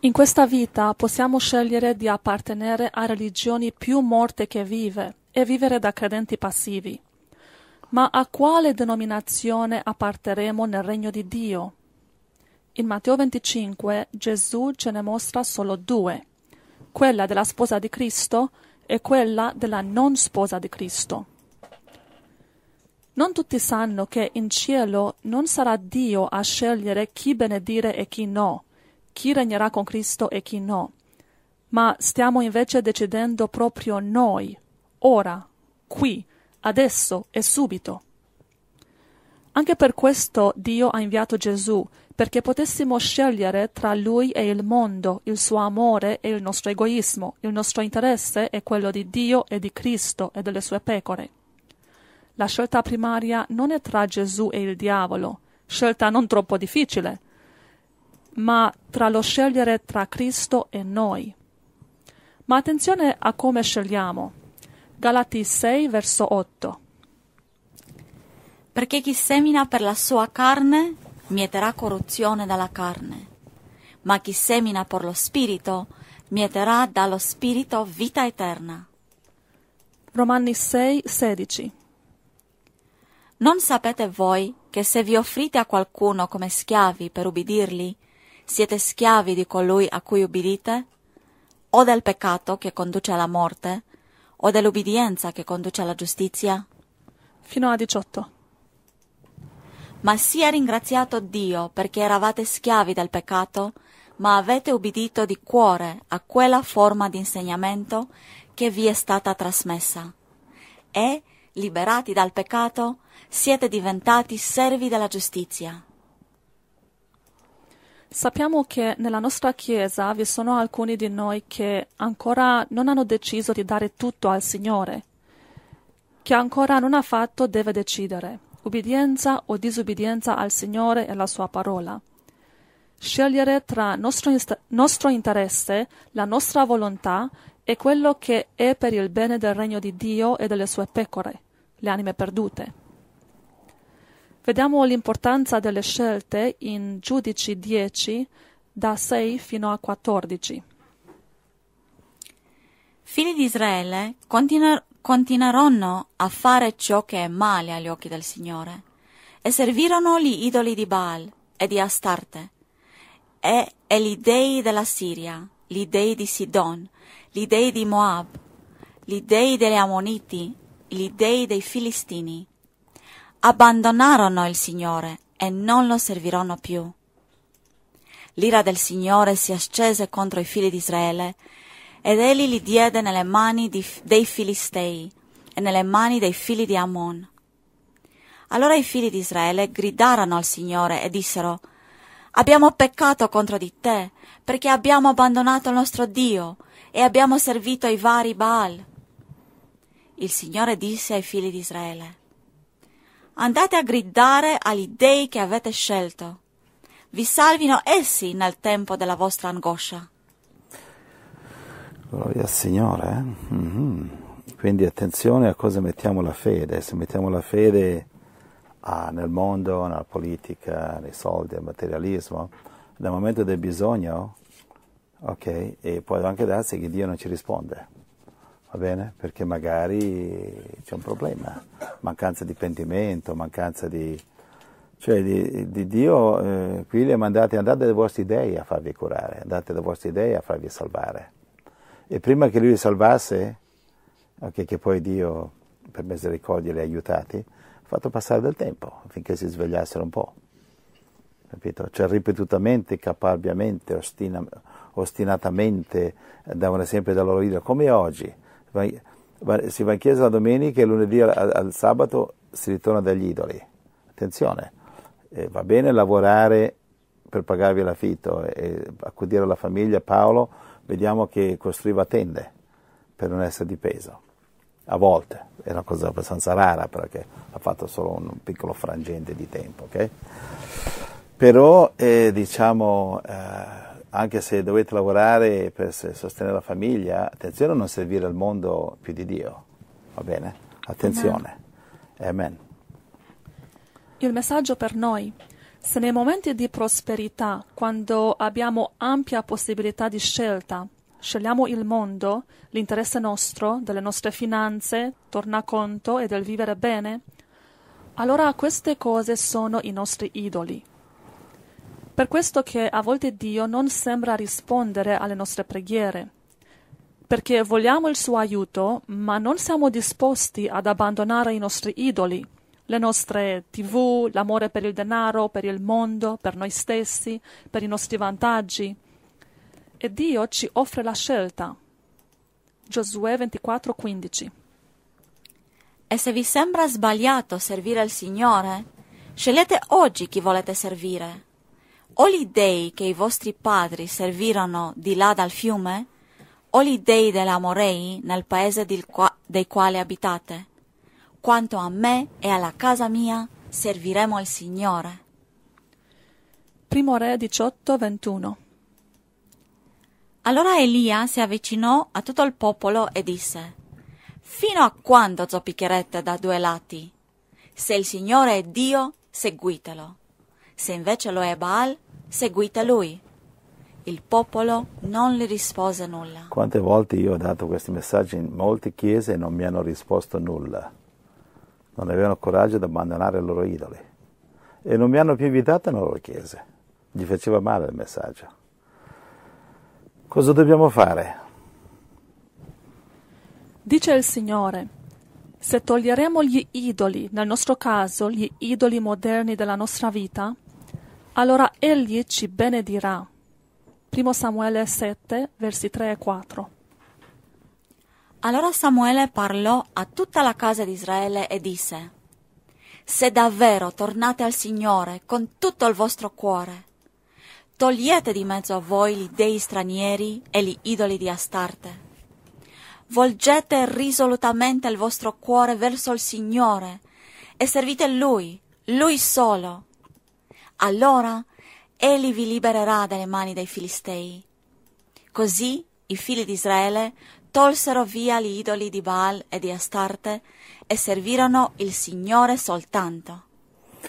In questa vita possiamo scegliere di appartenere a religioni più morte che vive e vivere da credenti passivi. Ma a quale denominazione apparteremo nel regno di Dio? In Matteo 25 Gesù ce ne mostra solo due quella della sposa di Cristo e quella della non sposa di Cristo. Non tutti sanno che in cielo non sarà Dio a scegliere chi benedire e chi no, chi regnerà con Cristo e chi no, ma stiamo invece decidendo proprio noi, ora, qui, adesso e subito. Anche per questo Dio ha inviato Gesù, perché potessimo scegliere tra lui e il mondo, il suo amore e il nostro egoismo, il nostro interesse è quello di Dio e di Cristo e delle sue pecore. La scelta primaria non è tra Gesù e il diavolo, scelta non troppo difficile, ma tra lo scegliere tra Cristo e noi. Ma attenzione a come scegliamo. Galati 6, verso 8. Perché chi semina per la sua carne mieterà corruzione dalla carne, ma chi semina per lo spirito mieterà dallo spirito vita eterna. Romani 6, 16 Non sapete voi che se vi offrite a qualcuno come schiavi per ubbidirli, siete schiavi di colui a cui ubbidite? O del peccato che conduce alla morte, o dell'ubbidienza che conduce alla giustizia? Fino a 18 ma sia ringraziato Dio perché eravate schiavi del peccato, ma avete ubbidito di cuore a quella forma di insegnamento che vi è stata trasmessa. E, liberati dal peccato, siete diventati servi della giustizia. Sappiamo che nella nostra Chiesa vi sono alcuni di noi che ancora non hanno deciso di dare tutto al Signore. Chi ancora non ha fatto deve decidere ubbidienza o disobbedienza al Signore e alla Sua parola. Scegliere tra nostro, nostro interesse, la nostra volontà e quello che è per il bene del regno di Dio e delle sue pecore, le anime perdute. Vediamo l'importanza delle scelte in Giudici 10, da 6 fino a 14. Figli di Israele, continu- continuarono a fare ciò che è male agli occhi del Signore, e servirono gli idoli di Baal e di Astarte, e, e gli dei della Siria, gli dei di Sidon, gli dei di Moab, gli dei degli Ammoniti, gli dei dei Filistini. Abbandonarono il Signore e non lo servirono più. L'ira del Signore si ascese contro i figli di Israele ed egli li diede nelle mani di, dei Filistei e nelle mani dei figli di Ammon. Allora i figli di Israele gridarono al Signore e dissero Abbiamo peccato contro di te, perché abbiamo abbandonato il nostro Dio e abbiamo servito i vari Baal. Il Signore disse ai figli di Israele Andate a gridare agli dei che avete scelto. Vi salvino essi nel tempo della vostra angoscia. Gloria al Signore. Eh? Mm-hmm. Quindi attenzione a cosa mettiamo la fede. Se mettiamo la fede ah, nel mondo, nella politica, nei soldi, nel materialismo, nel momento del bisogno, ok, e può anche darsi che Dio non ci risponde. Va bene? Perché magari c'è un problema, mancanza di pentimento, mancanza di, cioè di, di Dio eh, qui le mandate andate dai vostri dei a farvi curare, andate dai vostri dei a farvi salvare. E prima che lui li salvasse, okay, che poi Dio per misericordia li ha aiutati, ha fatto passare del tempo affinché si svegliassero un po'. Capito? Cioè ripetutamente, caparbiamente, ostina, ostinatamente davano sempre dalla loro idolo, come oggi. Si va in chiesa la domenica e lunedì al, al sabato si ritorna dagli idoli. Attenzione, eh, va bene lavorare per pagarvi l'affitto e eh, accudire la famiglia, Paolo vediamo che costruiva tende per non essere di peso. A volte, è una cosa abbastanza rara perché ha fatto solo un piccolo frangente di tempo, ok? Però, eh, diciamo, eh, anche se dovete lavorare per sostenere la famiglia, attenzione a non servire al mondo più di Dio, va bene? Attenzione. Amen. Amen. Il messaggio per noi se nei momenti di prosperità, quando abbiamo ampia possibilità di scelta, scegliamo il mondo, l'interesse nostro, delle nostre finanze, tornaconto e del vivere bene, allora queste cose sono i nostri idoli. Per questo che a volte Dio non sembra rispondere alle nostre preghiere, perché vogliamo il suo aiuto, ma non siamo disposti ad abbandonare i nostri idoli le nostre tv, l'amore per il denaro, per il mondo, per noi stessi, per i nostri vantaggi. E Dio ci offre la scelta. Giosuè 24:15 E se vi sembra sbagliato servire il Signore, scegliete oggi chi volete servire. O gli dei che i vostri padri servirono di là dal fiume, o gli dei dell'Amorei nel paese qua- dei quali abitate quanto a me e alla casa mia serviremo il Signore. Primo Re 18, 21 Allora Elia si avvicinò a tutto il popolo e disse Fino a quando zoppicherete da due lati? Se il Signore è Dio, seguitelo. Se invece lo è Baal, seguite lui. Il popolo non le rispose nulla. Quante volte io ho dato questi messaggi in molte chiese e non mi hanno risposto nulla non avevano coraggio di abbandonare i loro idoli e non mi hanno più invitato nella loro chiese. Gli faceva male il messaggio. Cosa dobbiamo fare? Dice il Signore, se toglieremo gli idoli, nel nostro caso gli idoli moderni della nostra vita, allora Egli ci benedirà. 1 Samuele 7, versi 3 e 4. Allora Samuele parlò a tutta la casa di Israele e disse Se davvero tornate al Signore con tutto il vostro cuore, togliete di mezzo a voi gli dei stranieri e gli idoli di Astarte. Volgete risolutamente il vostro cuore verso il Signore e servite Lui, Lui solo. Allora Egli vi libererà dalle mani dei Filistei. Così i figli di Israele tolsero via gli idoli di Baal e di Astarte e servirono il Signore soltanto.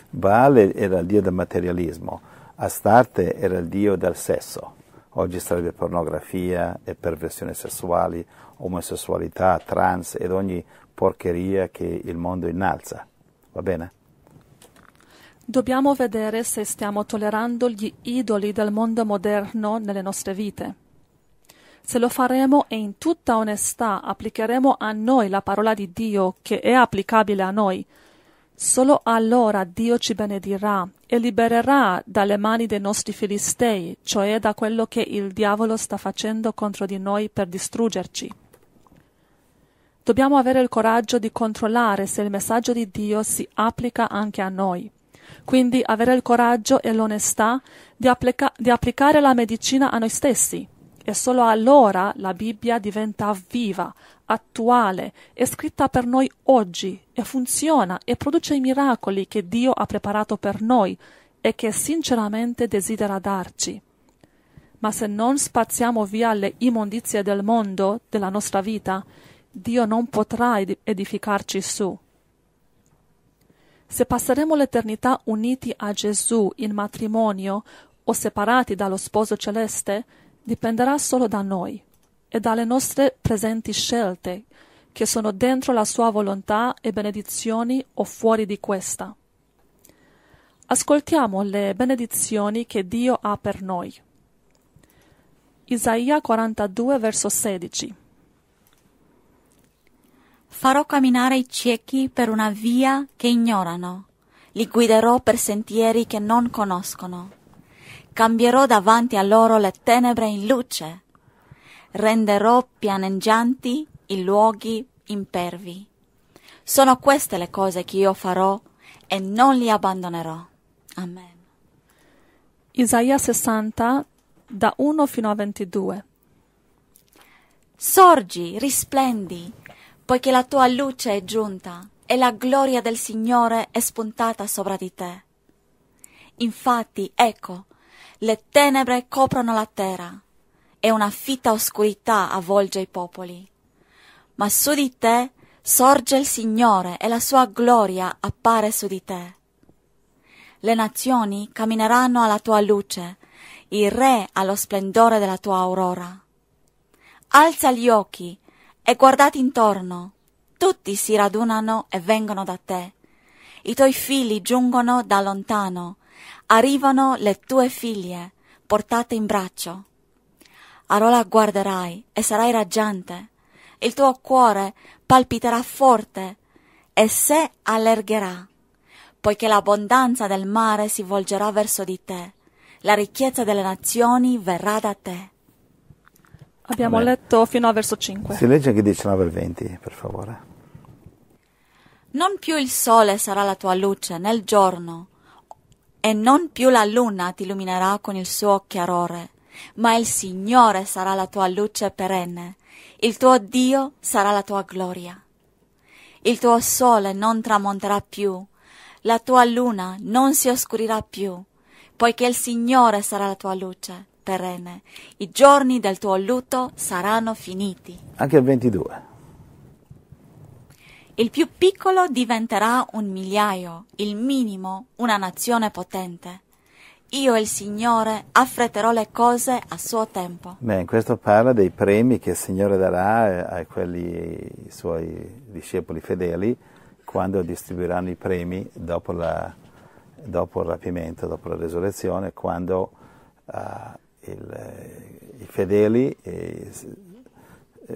Baal era il dio del materialismo, Astarte era il dio del sesso. Oggi sarebbe pornografia e perversioni sessuali, omosessualità, trans ed ogni porcheria che il mondo innalza. Va bene? Dobbiamo vedere se stiamo tollerando gli idoli del mondo moderno nelle nostre vite se lo faremo e in tutta onestà applicheremo a noi la parola di Dio che è applicabile a noi, solo allora Dio ci benedirà e libererà dalle mani dei nostri filistei, cioè da quello che il diavolo sta facendo contro di noi per distruggerci. Dobbiamo avere il coraggio di controllare se il messaggio di Dio si applica anche a noi. Quindi avere il coraggio e l'onestà di, applica- di applicare la medicina a noi stessi. E solo allora la Bibbia diventa viva, attuale, è scritta per noi oggi e funziona e produce i miracoli che Dio ha preparato per noi e che sinceramente desidera darci. Ma se non spaziamo via le immondizie del mondo, della nostra vita, Dio non potrà edificarci su. Se passeremo l'eternità uniti a Gesù in matrimonio o separati dallo sposo celeste, dipenderà solo da noi e dalle nostre presenti scelte, che sono dentro la sua volontà e benedizioni o fuori di questa. Ascoltiamo le benedizioni che Dio ha per noi. Isaia 42, verso 16. Farò camminare i ciechi per una via che ignorano, li guiderò per sentieri che non conoscono cambierò davanti a loro le tenebre in luce, renderò pianeggianti i luoghi impervi. Sono queste le cose che io farò e non li abbandonerò. Amen. Isaia 60, da 1 fino a 22. Sorgi, risplendi, poiché la tua luce è giunta e la gloria del Signore è spuntata sopra di te. Infatti, ecco, le tenebre coprono la terra e una fitta oscurità avvolge i popoli. Ma su di te sorge il Signore e la sua gloria appare su di te. Le nazioni cammineranno alla tua luce, i re allo splendore della tua aurora. Alza gli occhi e guardati intorno. Tutti si radunano e vengono da te. I tuoi figli giungono da lontano arrivano le tue figlie, portate in braccio. Allora guarderai e sarai raggiante, il tuo cuore palpiterà forte e se allergherà, poiché l'abbondanza del mare si volgerà verso di te, la ricchezza delle nazioni verrà da te. Abbiamo Vabbè. letto fino al verso 5. Si legge anche 19 e 20, per favore. Non più il sole sarà la tua luce nel giorno, e non più la luna ti illuminerà con il suo chiarore, ma il Signore sarà la tua luce perenne, il tuo Dio sarà la tua gloria. Il tuo sole non tramonterà più, la tua luna non si oscurirà più, poiché il Signore sarà la tua luce perenne, i giorni del tuo lutto saranno finiti. Anche il 22. Il più piccolo diventerà un migliaio, il minimo una nazione potente. Io il Signore affretterò le cose a suo tempo. Beh, questo parla dei premi che il Signore darà eh, a quelli suoi discepoli fedeli quando distribuiranno i premi dopo, la, dopo il rapimento, dopo la resurrezione, quando uh, il, eh, i fedeli eh,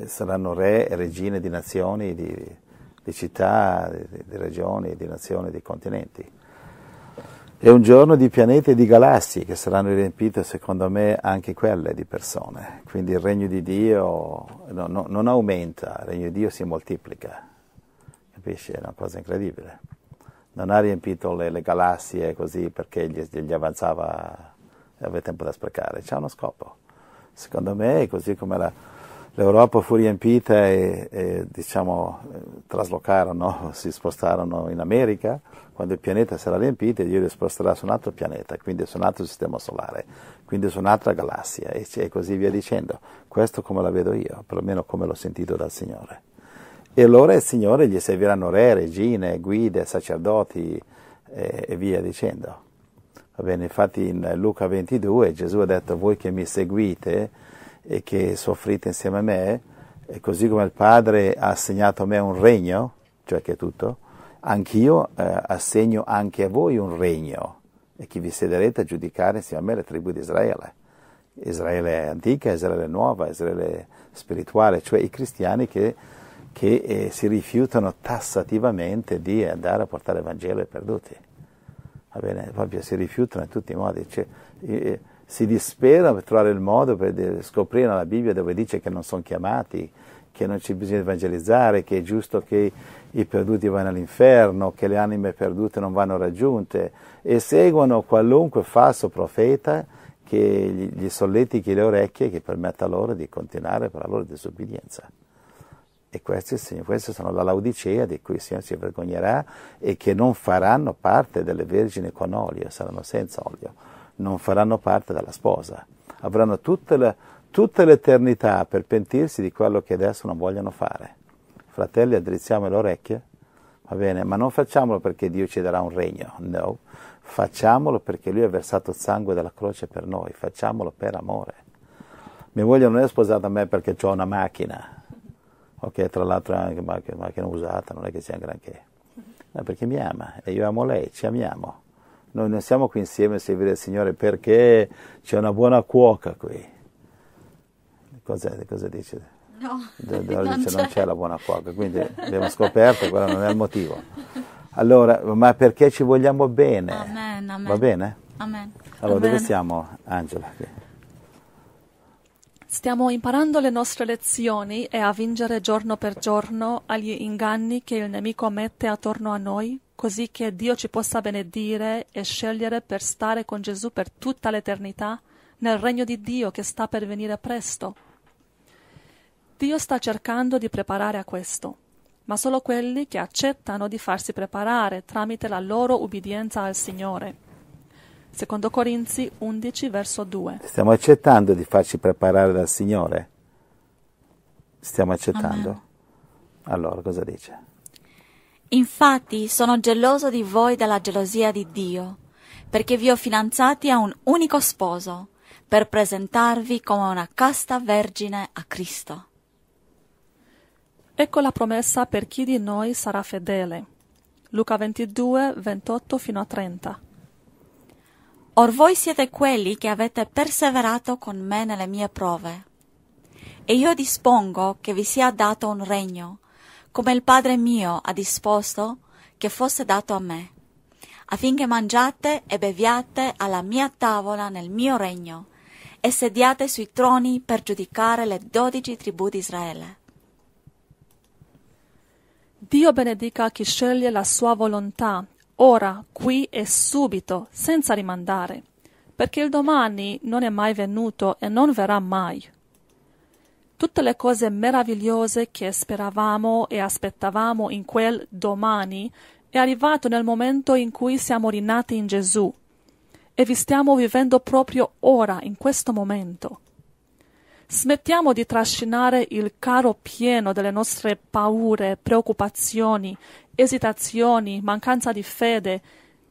saranno re e regine di nazioni, di, di città, di, di regioni, di nazioni, di continenti. È un giorno di pianeti e di galassie che saranno riempite, secondo me, anche quelle di persone. Quindi il regno di Dio no, no, non aumenta, il regno di Dio si moltiplica. Capisci? È una cosa incredibile. Non ha riempito le, le galassie così perché gli, gli avanzava, aveva tempo da sprecare. C'è uno scopo. Secondo me è così come la, l'Europa fu riempita e, e diciamo, eh, traslocarono, [LAUGHS] si spostarono in America, quando il pianeta sarà riempito Dio li sposterà su un altro pianeta, quindi su un altro sistema solare, quindi su un'altra galassia e, e così via dicendo. Questo come la vedo io, perlomeno come l'ho sentito dal Signore. E allora il Signore gli serviranno re, regine, guide, sacerdoti e, e via dicendo. Va bene, infatti in Luca 22 Gesù ha detto voi che mi seguite, e che soffrite insieme a me, e così come il Padre ha assegnato a me un regno, cioè che è tutto, anch'io eh, assegno anche a voi un regno, e chi vi siederete a giudicare insieme a me le tribù di Israele. Israele antica, Israele nuova, Israele spirituale, cioè i cristiani che, che eh, si rifiutano tassativamente di andare a portare il Vangelo ai perduti. Va bene? Proprio si rifiutano in tutti i modi. Cioè, eh, si disperano per trovare il modo per scoprire la Bibbia dove dice che non sono chiamati, che non ci bisogna evangelizzare, che è giusto che i perduti vanno all'inferno, che le anime perdute non vanno raggiunte e seguono qualunque falso profeta che gli solletichi le orecchie che permetta loro di continuare per la loro disobbedienza. E queste, queste sono la laudicea di cui il Signore si vergognerà e che non faranno parte delle vergini con olio, saranno senza olio non faranno parte della sposa, avranno tutta, la, tutta l'eternità per pentirsi di quello che adesso non vogliono fare. Fratelli, addrizziamo le orecchie, va bene, ma non facciamolo perché Dio ci darà un regno, no, facciamolo perché Lui ha versato il sangue della croce per noi, facciamolo per amore. Mia moglie non è sposata a me perché ho una macchina, ok, tra l'altro è anche una macchina usata, non è che sia granché, ma perché mi ama e io amo lei, ci amiamo noi non siamo qui insieme a servire il Signore perché c'è una buona cuoca qui. Cos'è, cosa dice? No, De, non, c'è. non c'è la buona cuoca, quindi abbiamo scoperto che quello non è il motivo. Allora, ma perché ci vogliamo bene? Amen, amen. Va bene? Amen. Allora, amen. dove siamo, Angela? Stiamo imparando le nostre lezioni e a vincere giorno per giorno agli inganni che il nemico mette attorno a noi così che Dio ci possa benedire e scegliere per stare con Gesù per tutta l'eternità nel regno di Dio che sta per venire presto. Dio sta cercando di preparare a questo, ma solo quelli che accettano di farsi preparare tramite la loro ubbidienza al Signore. Secondo Corinzi 11 verso 2. Stiamo accettando di farci preparare dal Signore? Stiamo accettando? Amen. Allora cosa dice? Infatti sono geloso di voi dalla gelosia di Dio, perché vi ho finanziati a un unico sposo, per presentarvi come una casta vergine a Cristo. Ecco la promessa per chi di noi sarà fedele. Luca 22, 28 fino a 30. Or voi siete quelli che avete perseverato con me nelle mie prove. E io dispongo che vi sia dato un regno, come il Padre mio ha disposto che fosse dato a me, affinché mangiate e beviate alla mia tavola nel mio regno e sediate sui troni per giudicare le dodici tribù di Israele. Dio benedica chi sceglie la sua volontà, ora, qui e subito, senza rimandare, perché il domani non è mai venuto e non verrà mai tutte le cose meravigliose che speravamo e aspettavamo in quel domani è arrivato nel momento in cui siamo rinati in Gesù e vi stiamo vivendo proprio ora, in questo momento. Smettiamo di trascinare il caro pieno delle nostre paure, preoccupazioni, esitazioni, mancanza di fede,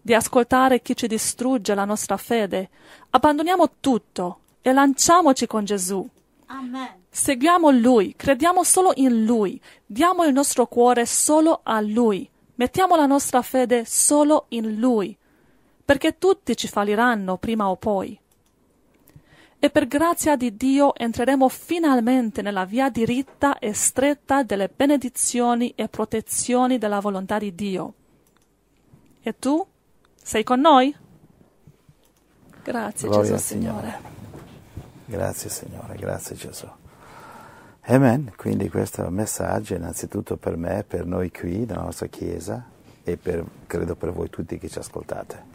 di ascoltare chi ci distrugge la nostra fede. Abbandoniamo tutto e lanciamoci con Gesù. Amen. Seguiamo Lui, crediamo solo in Lui, diamo il nostro cuore solo a Lui, mettiamo la nostra fede solo in Lui, perché tutti ci falliranno prima o poi. E per grazia di Dio entreremo finalmente nella via diritta e stretta delle benedizioni e protezioni della volontà di Dio. E tu? Sei con noi? Grazie Gloria Gesù Signore. Grazie Signore, grazie Gesù. Amen. Quindi questo è messaggio innanzitutto per me, per noi qui, nella nostra Chiesa e per, credo per voi tutti che ci ascoltate.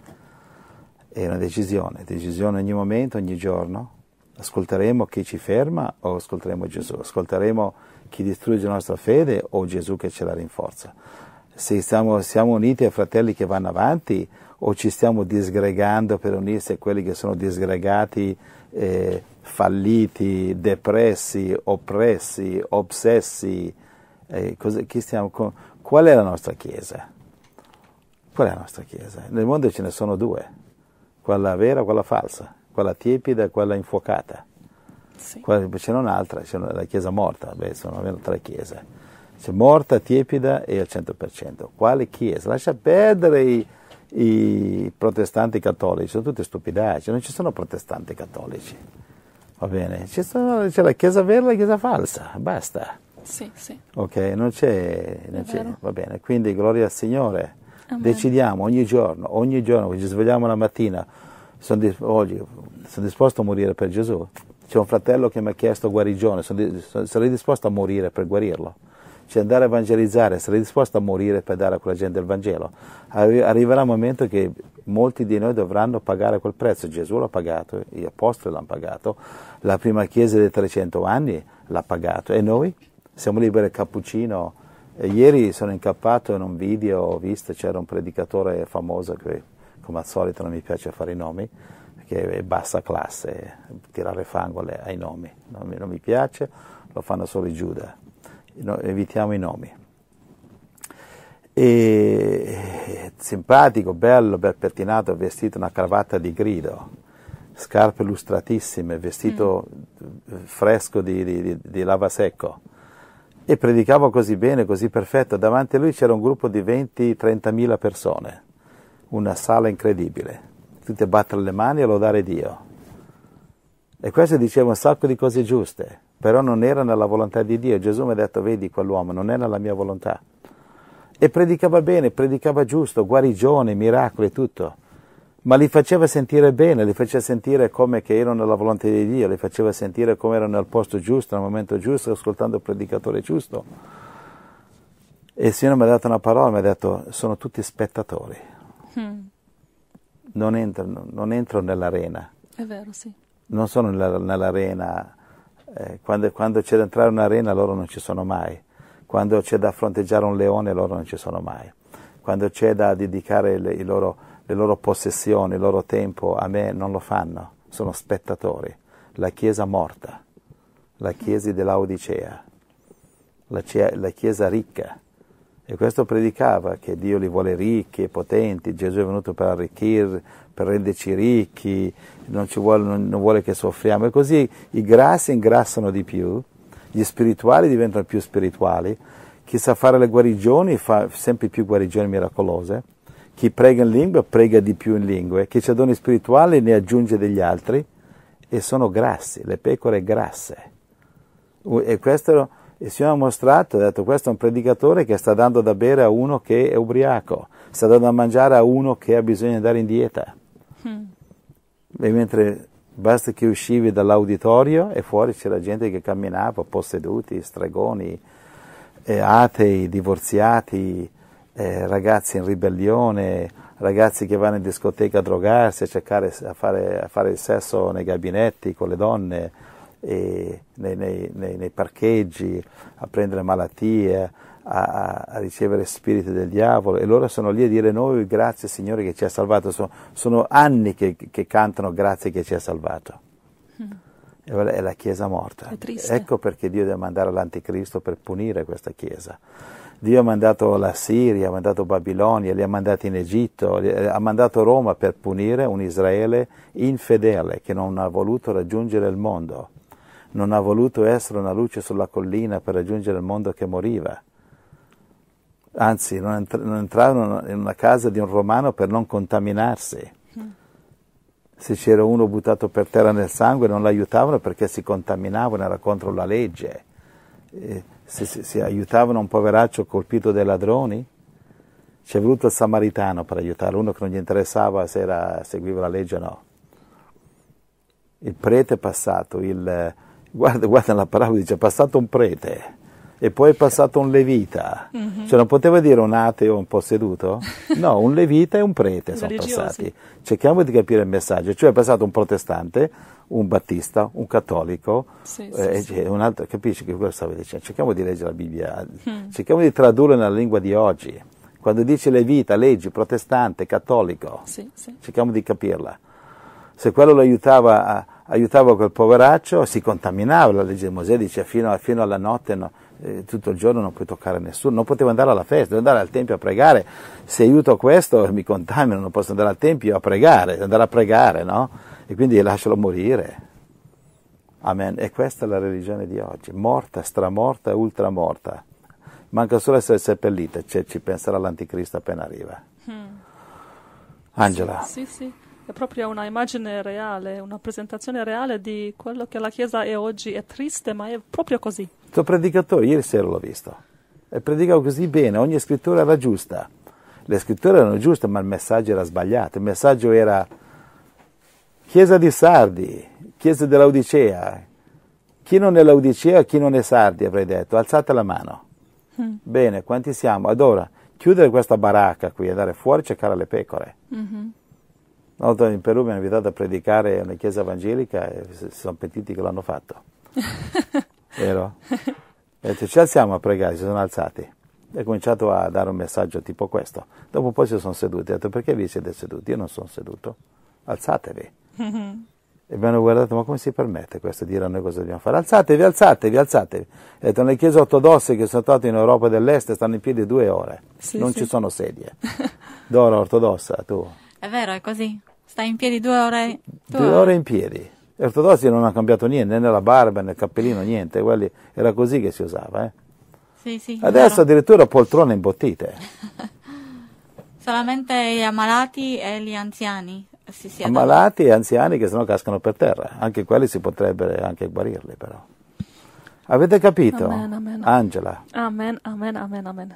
È una decisione, decisione ogni momento, ogni giorno. Ascolteremo chi ci ferma o ascolteremo Gesù? Ascolteremo chi distrugge la nostra fede o Gesù che ce la rinforza? Se siamo, siamo uniti ai fratelli che vanno avanti o ci stiamo disgregando per unirsi a quelli che sono disgregati eh, falliti, depressi, oppressi, obsessi. Eh, cosa, con... Qual è la nostra Chiesa? Qual è la nostra Chiesa? Nel mondo ce ne sono due, quella vera e quella falsa, quella tiepida e quella infuocata. Sì. Quella, c'è un'altra, c'è la Chiesa morta, beh, sono almeno tre chiese. C'è morta, tiepida e al 100%. Quale Chiesa? Lascia perdere i i protestanti cattolici, sono tutti stupidaci, non ci sono protestanti cattolici, va bene? Sono, c'è la chiesa vera e la chiesa falsa, basta. Sì, sì. Ok, non c'è, non c'è. va bene, quindi gloria al Signore. Amen. Decidiamo ogni giorno, ogni giorno, ci svegliamo la mattina, sono, oggi, sono disposto a morire per Gesù. C'è un fratello che mi ha chiesto guarigione, sono, sarei disposto a morire per guarirlo. Cioè andare a evangelizzare, essere disposto a morire per dare a quella gente il Vangelo. Arriverà un momento che molti di noi dovranno pagare quel prezzo. Gesù l'ha pagato, gli apostoli l'hanno pagato, la prima chiesa dei 300 anni l'ha pagato e noi siamo liberi del cappuccino. E ieri sono incappato in un video, ho visto, c'era un predicatore famoso che come al solito non mi piace fare i nomi, che è bassa classe, tirare fango ai nomi, non mi, non mi piace, lo fanno solo i Giuda, no, evitiamo i nomi. E, simpatico, bello, bel pettinato, vestito una cravatta di grido, scarpe lustratissime, vestito mm. Eh, fresco di, di, di lavasecco. E predicava così bene, così perfetto. Davanti a lui c'era un gruppo di 20-30 mila persone, una sala incredibile. Tutti a battere le mani e lodare Dio. E questo diceva un sacco di cose giuste però non era nella volontà di Dio. Gesù mi ha detto, vedi quell'uomo, non è nella mia volontà. E predicava bene, predicava giusto, guarigione, miracoli e tutto, ma li faceva sentire bene, li faceva sentire come che erano nella volontà di Dio, li faceva sentire come erano al posto giusto, al momento giusto, ascoltando il predicatore giusto. E il Signore mi ha dato una parola, mi ha detto, sono tutti spettatori. Mm. Non, entro, non entrano nell'arena. È vero, sì. Non sono nell'arena eh, quando, quando, c'è da entrare in un'arena loro non ci sono mai, quando c'è da fronteggiare un leone loro non ci sono mai, quando c'è da dedicare le loro, le loro possessioni, il loro tempo a me non lo fanno, sono spettatori. La Chiesa morta, la Chiesa dell'Odicea, la, la Chiesa ricca. E questo predicava che Dio li vuole ricchi e potenti, Gesù è venuto per arricchire, per renderci ricchi, non, vuole, non, non vuole che soffriamo. E così i grassi ingrassano di più, gli spirituali diventano più spirituali, chi sa fare le guarigioni fa sempre più guarigioni miracolose, chi prega in lingua prega di più in lingue, chi ha doni spirituali ne aggiunge degli altri e sono grassi, le pecore grasse. E questo il Signore ha mostrato, ha detto questo è un predicatore che sta dando da bere a uno che è ubriaco, sta dando da mangiare a uno che ha bisogno di andare in dieta. Mm. E mentre basta che uscivi dall'auditorio e fuori c'era gente che camminava, posseduti, stregoni, eh, atei, divorziati, eh, ragazzi in ribellione, ragazzi che vanno in discoteca a drogarsi, a cercare a fare, a fare il sesso nei gabinetti con le donne, nei, nei, nei, nei parcheggi, a prendere malattie a, a, ricevere spiriti del diavolo e loro sono lì a dire noi grazie Signore che ci ha salvato, sono, sono anni che, che, cantano grazie che ci ha salvato. Mm. E è la Chiesa morta. Ecco perché Dio deve mandare l'anticristo per punire questa Chiesa. Dio ha mandato la Siria, ha mandato Babilonia, li ha mandati in Egitto, eh, ha mandato Roma per punire un Israele infedele che non ha voluto raggiungere il mondo, non ha voluto essere una luce sulla collina per raggiungere il mondo che moriva anzi non, entravano in una casa di un romano per non contaminarsi. Se c'era uno buttato per terra nel sangue non l'aiutavano perché si contaminavano, era contro la legge. Se, se, se aiutavano un poveraccio colpito dai ladroni, ci è voluto il samaritano per aiutarlo, uno che non gli interessava se era, seguiva la legge o no. Il prete è passato, il, guarda, guarda la parola, dice è passato un prete e poi è passato un levita. Mm-hmm. Cioè non poteva dire un ateo, un posseduto? No, un levita e un prete sono passati. Cerchiamo di capire il messaggio. Cioè è passato un protestante, un battista, un cattolico, sì, eh, sì, un altro, capisci che cosa stavo dicendo? Cerchiamo di leggere la Bibbia, mm. cerchiamo di tradurla nella lingua di oggi. Quando dice levita, leggi, protestante, cattolico, sì, cerchiamo di capirla. Se quello lo aiutava, aiutava quel poveraccio, si contaminava, la legge di Mosè dice fino, fino alla notte no, eh, tutto il giorno non puoi toccare nessuno, non potevo andare alla festa, devo andare al tempio a pregare, se aiuto questo [LAUGHS] mi contamino, non posso andare al tempio a pregare, andare a pregare, no? E quindi lascialo morire. Amen. E questa è la religione di oggi, morta, stramorta, ultramorta. Manca solo essere seppellita, cioè, ci penserà l'anticristo appena arriva. Hmm. Angela. Sì, sì è proprio una immagine reale, una presentazione reale di quello che la Chiesa è oggi. È triste, ma è proprio così. Il tuo predicatore, ieri sera l'ho visto, e predicava così bene, ogni scrittura era giusta. Le scritture erano giuste, ma il messaggio era sbagliato. Il messaggio era Chiesa di Sardi, Chiesa dell'Odicea. Chi non è l'Odicea, chi non è Sardi, avrei detto, alzate la mano. Mm. Bene, quanti siamo? Ad ora, chiudere questa baracca qui, e andare fuori e cercare le pecore. Mm-hmm una volta in Perù mi hanno invitato a predicare in una chiesa evangelica e si sono pentiti che l'hanno fatto. [LAUGHS] Vero? E detto, ci alziamo a pregare, si sono alzati. E ho cominciato a dare un messaggio tipo questo. Dopo un po' si sono seduti. Ho detto, perché vi siete seduti? Io non sono seduto. Alzatevi. Mm-hmm. E mi hanno guardato, ma come si permette questo dire a noi cosa dobbiamo fare? Alzatevi, alzatevi, alzatevi. E detto, nelle chiese ortodosse che sono state in Europa dell'Est stanno in piedi due ore, sì, non sì. ci sono sedie. [LAUGHS] D'ora ortodossa, tu. È vero, è così. Stai in piedi due ore? Due, due ore in piedi. Gli ortodossi non hanno cambiato niente, né nella barba, né nel cappellino, niente. Quelli, era così che si usava. Eh? Sì, sì, Adesso addirittura poltrone imbottite. [LAUGHS] Solamente gli ammalati e gli anziani. Eh, si, si ammalati e anziani che sennò cascano per terra. Anche quelli si potrebbero anche guarirli però. Avete capito? Amen, amen. Angela. Amen, amen, amen, amen.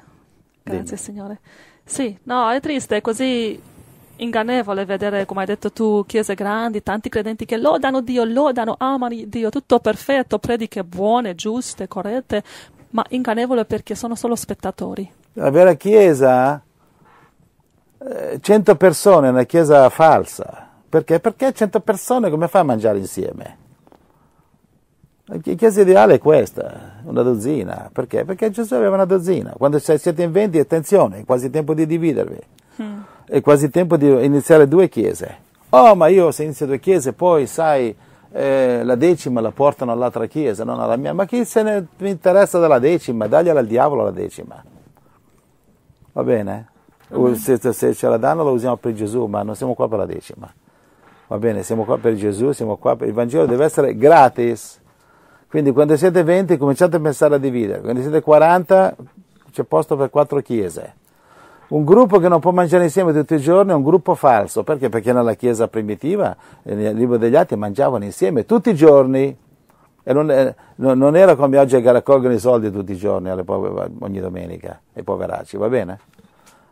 Grazie Dimmi. Signore. Sì, no, è triste, così ingannevole vedere, come hai detto tu, chiese grandi, tanti credenti che lodano Dio, lodano, amano Dio, tutto perfetto, prediche buone, giuste, corrette, ma ingannevole perché sono solo spettatori. La vera chiesa, 100 eh, persone è una chiesa falsa. Perché? Perché 100 persone come fa a mangiare insieme? La chiesa ideale è questa, una dozzina. Perché? Perché Gesù aveva una dozzina. Quando siete in 20, attenzione, è quasi tempo di dividervi è quasi tempo di iniziare due chiese. Oh, ma io se inizio due chiese, poi sai, eh, la decima la portano all'altra chiesa, non alla mia. Ma chi se ne interessa della decima? Dagliela al diavolo la decima. Va bene? Mm-hmm. Uh, se, se, ce la danno la usiamo per Gesù, ma non siamo qua per la decima. Va bene, siamo qua per Gesù, siamo qua per il Vangelo, deve essere gratis. Quindi quando siete 20 cominciate a pensare a dividere, quando siete 40 c'è posto per quattro chiese. Un gruppo che non può mangiare insieme tutti i giorni è un gruppo falso, perché? Perché nella Chiesa primitiva, eh, nel libro degli Atti, mangiavano insieme tutti i giorni. E non, eh, non era come oggi che raccolgono i soldi tutti i giorni, povere, ogni domenica, ai poveracci, va bene?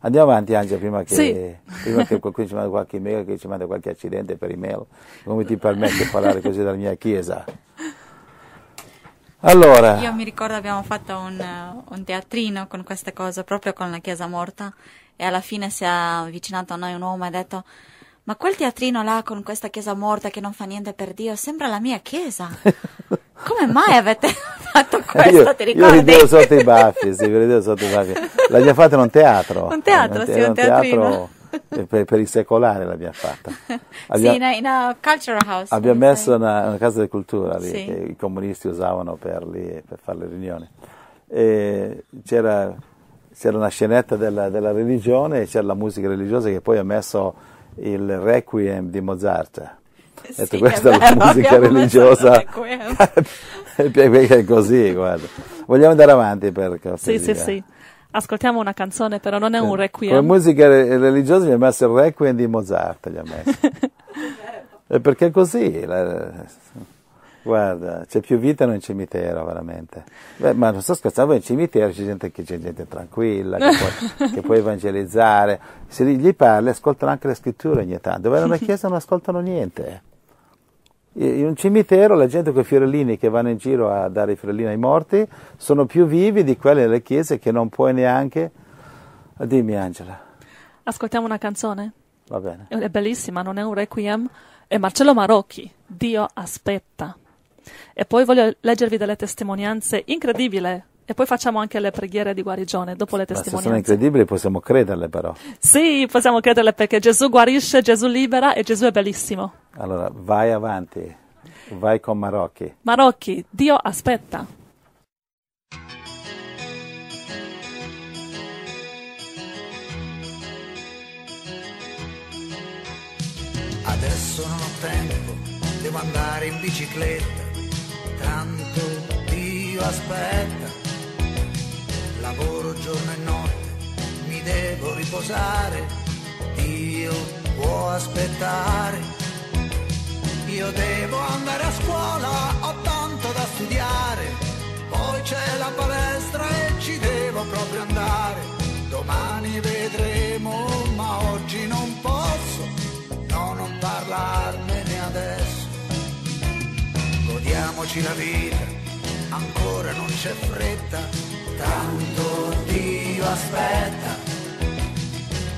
Andiamo avanti Angela prima che, sì. prima che qualcuno ci manda qualche email, che ci manda qualche accidente per email. Come ti permetti di parlare così dalla mia chiesa? Allora. Io mi ricordo abbiamo fatto un, eh, un, teatrino con questa cosa, proprio con la Chiesa Morta, e alla fine si è avvicinato a noi un uomo e ha detto ma quel teatrino là con questa chiesa morta che non fa niente per Dio sembra la mia chiesa. [LAUGHS] Come mai avete [LAUGHS] fatto questo? Io, ti ricordi? Io ridevo sotto i baffi, sì, ridevo sotto i baffi. L'abbiamo fatto in un teatro. Un teatro, eh, un te- sì, un teatrino. Teatro eh, per, per, i secolari l'abbiamo fatta. Abbiamo, [LAUGHS] sì, in a, in a cultural house. Abbiamo messo una, una, casa di cultura lì, sì. che i comunisti usavano per, lì, per fare le riunioni. C'era, c'era, una scenetta della, della religione e c'era la musica religiosa che poi ha messo il Requiem di Mozart. Detto, sì, questa è, la musica religiosa. [LAUGHS] è così, guarda. Vogliamo andare avanti per sì, sì, sì. Ascoltiamo una canzone, però non è un requiem. Come musica religiosa mi ha messo il requiem di Mozart, gli ha messo. è [LAUGHS] perché così, la, guarda, c'è più vita in un cimitero, veramente. Beh, ma non sto scherzando, in cimitero c'è gente, c'è gente tranquilla, che può, che può, evangelizzare. Se gli parli, ascoltano anche le scritture ogni tanto. Dove nella [LAUGHS] chiesa non ascoltano niente in un cimitero la gente con i fiorellini che vanno in giro a dare i fiorellini ai morti sono più vivi di quelli nelle chiese che non puoi neanche. Dimmi Angela. Ascoltiamo una canzone? Va bene. È bellissima, non è un requiem. È Marcello Marocchi, Dio aspetta. E poi voglio leggervi delle testimonianze incredibili e poi facciamo anche le preghiere di guarigione dopo le testimonianze. sono incredibili, possiamo crederle però. Sì, possiamo crederle perché Gesù guarisce, Gesù libera e Gesù è bellissimo. Allora, vai avanti, vai con Marocchi. Marocchi, Dio aspetta. Adesso non ho tempo, devo andare in bicicletta, tanto Dio aspetta lavoro giorno e notte, mi devo riposare, Dio può aspettare. Io devo andare a scuola, ho tanto da studiare, poi c'è la palestra e ci devo proprio andare. Domani vedremo, ma oggi non posso, no, non parlarmene adesso. Godiamoci la vita, ancora non c'è fretta tanto Dio aspetta.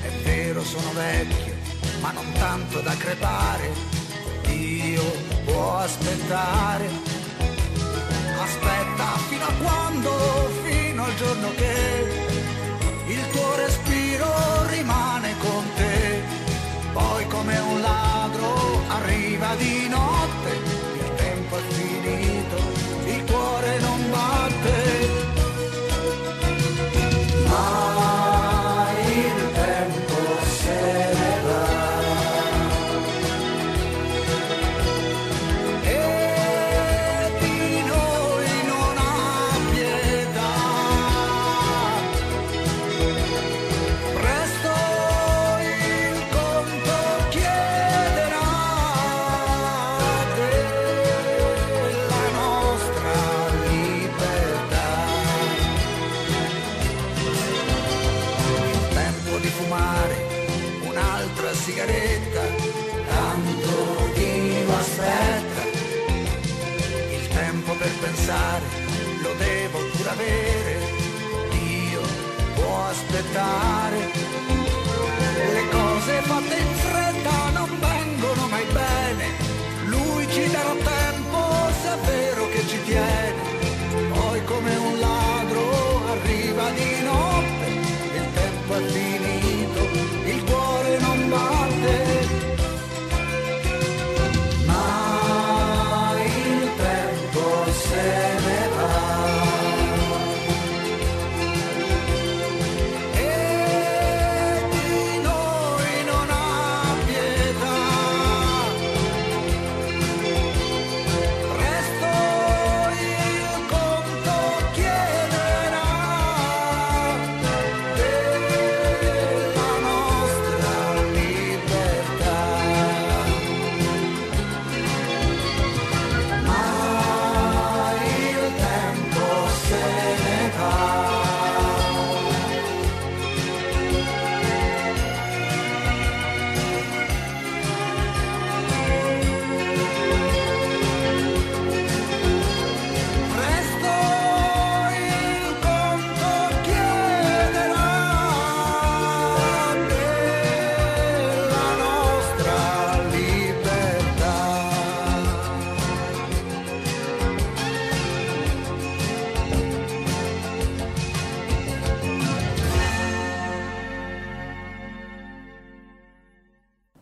È vero sono vecchio, ma non tanto da crepare, Dio può aspettare. Aspetta fino a quando, fino al giorno che il tuo respiro rimane con te, poi come un ladro arriva Dio.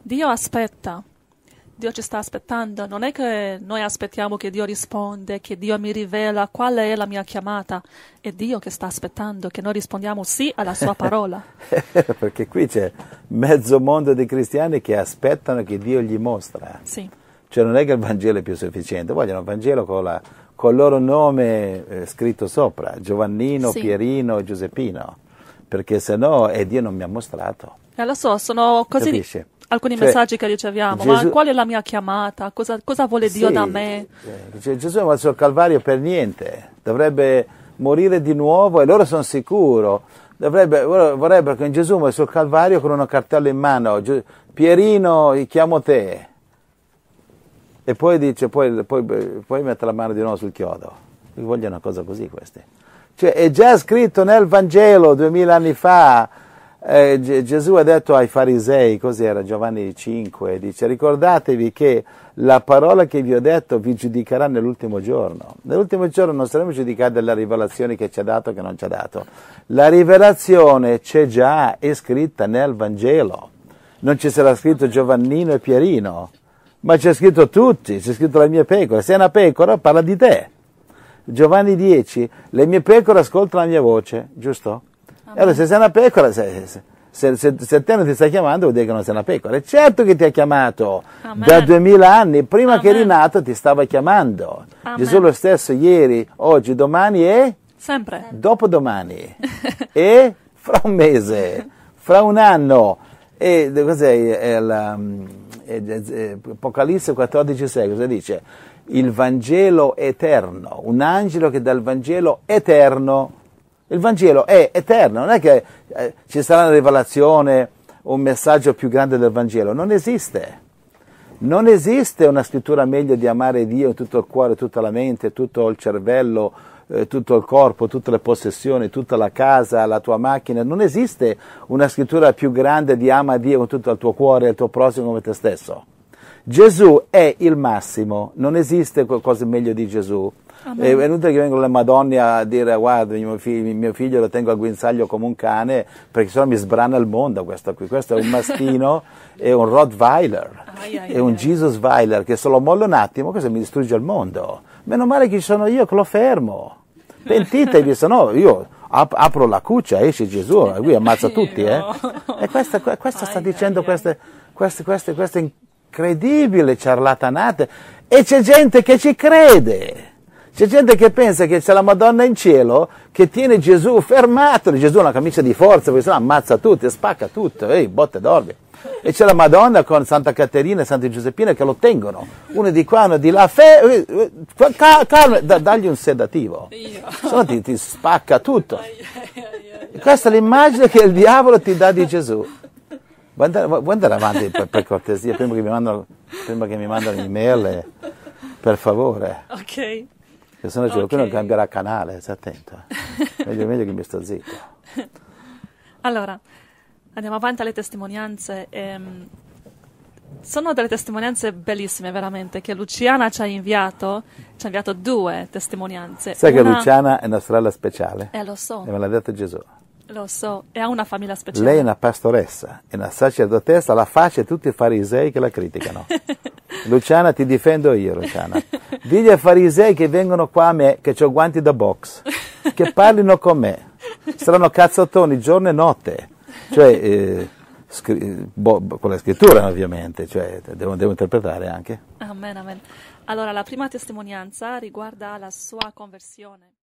Dio aspetta. Dio ci sta aspettando, non è che noi aspettiamo che Dio risponde, che Dio mi rivela qual è la mia chiamata, è Dio che sta aspettando che noi rispondiamo sì alla sua [LAUGHS] parola. [LAUGHS] Perché qui c'è mezzo mondo di cristiani che aspettano che Dio gli mostra. Sì. Cioè non è che il Vangelo è più sufficiente, vogliono il Vangelo con, la, con il loro nome eh, scritto sopra, Giovannino, sì. Pierino, Giuseppino, perché se no è eh, Dio non mi ha mostrato. E lo so, sono così... Capisci? alcuni cioè, messaggi che riceviamo, Gesù... ma qual è la mia chiamata? Cosa, cosa vuole Dio sì, da me? Cioè, Gesù è andato al Calvario per niente, dovrebbe morire di nuovo e loro sono sicuro. Dovrebbe, vorrebbero che Gesù muoia sul Calvario con una cartella in mano, Pierino, chiamo te. E poi dice, poi, poi, poi mette la mano di nuovo sul chiodo. Vogliono una cosa così questi. Cioè, è già scritto nel Vangelo duemila anni fa, eh, Gesù ha detto ai farisei, cos'era Giovanni 5, dice ricordatevi che la parola che vi ho detto vi giudicherà nell'ultimo giorno. Nell'ultimo giorno non saremo giudicati dalla rivelazione che ci ha dato o che non ci ha dato. La rivelazione c'è già, è scritta nel Vangelo. Non ci sarà scritto Giovannino e Pierino, ma c'è scritto tutti, c'è scritto la mia pecora. Se è una pecora parla di te. Giovanni 10, le mie pecore ascoltano la mia voce, giusto? allora se sei una pecora, se, se, se, se te non ti stai chiamando vuol dire che non sei una pecora. E certo che ti ha chiamato, Amen. da duemila anni, prima Amen. che eri nato ti stava chiamando. Amen. Gesù lo stesso ieri, oggi, domani e... Sempre. Dopodomani. [LAUGHS] e fra un mese, fra un anno. E cos'è? È um, Apocalisse 14,6 cosa dice? Il Vangelo eterno, un angelo che dà il Vangelo eterno il Vangelo è eterno, non è che eh, ci sarà una rivelazione, un messaggio più grande del Vangelo, non esiste. Non esiste una scrittura meglio di amare Dio in tutto il cuore, tutta la mente, tutto il cervello, eh, tutto il corpo, tutte le possessioni, tutta la casa, la tua macchina. Non esiste una scrittura più grande di amare Dio con tutto il tuo cuore, il tuo prossimo come te stesso. Gesù è il massimo, non esiste qualcosa meglio di Gesù. Ah, è venuto che vengono le madonne a dire guarda mio figlio, mio figlio, lo tengo a guinzaglio come un cane perché sennò mi sbrana il mondo questo qui. Questo è un mastino [LAUGHS] è un Rottweiler ai, ai, è un Jesus Weiler che se lo mollo un attimo questo mi distrugge il mondo. Meno male che ci sono io che lo fermo. Pentitevi, se no io apro la cuccia, esce Gesù, [LAUGHS] lui ammazza tutti. Eh? E questa, questa sta dicendo queste, queste, queste, queste incredibili ciarlatanate e c'è gente che ci crede. C'è gente che pensa che c'è la Madonna in cielo che tiene Gesù fermato, Gesù ha una camicia di forza, perché sennò ammazza tutti, spacca tutto, ehi, botte d'orbe. E c'è la Madonna con Santa Caterina e Santa Giuseppina che lo tengono, uno di qua, uno di là, fe, eh, cal, da, dagli un sedativo, sennò ti, ti spacca tutto. E questa è l'immagine che il diavolo ti dà di Gesù. Vuoi andare, vuoi andare avanti per, per, cortesia, prima che mi mandano, prima che mi mandano email, eh, per favore. Ok. Che se no il okay. non cambierà canale, stai attento. [LAUGHS] meglio, meglio che mi sto zitto. Allora, andiamo avanti alle testimonianze. Ehm, sono delle testimonianze bellissime, veramente, che Luciana ci ha inviato. Ci ha inviato due testimonianze. Sai Una... che Luciana è una sorella speciale? Eh, lo so. E me l'ha detto Gesù. Lo so, e ha una famiglia speciale. Lei è una pastoressa, è una sacerdotessa, la faccia di tutti i farisei che la criticano. [LAUGHS] Luciana, ti difendo io, Luciana. Digli ai farisei che vengono qua a me, che ho guanti da box, che [LAUGHS] parlino con me. Saranno cazzottoni giorno e notte. Cioè, eh, scri- bo- con la scrittura ovviamente, cioè, devo, devo interpretare anche. Amen, amen. Allora, la prima testimonianza riguarda la sua conversione.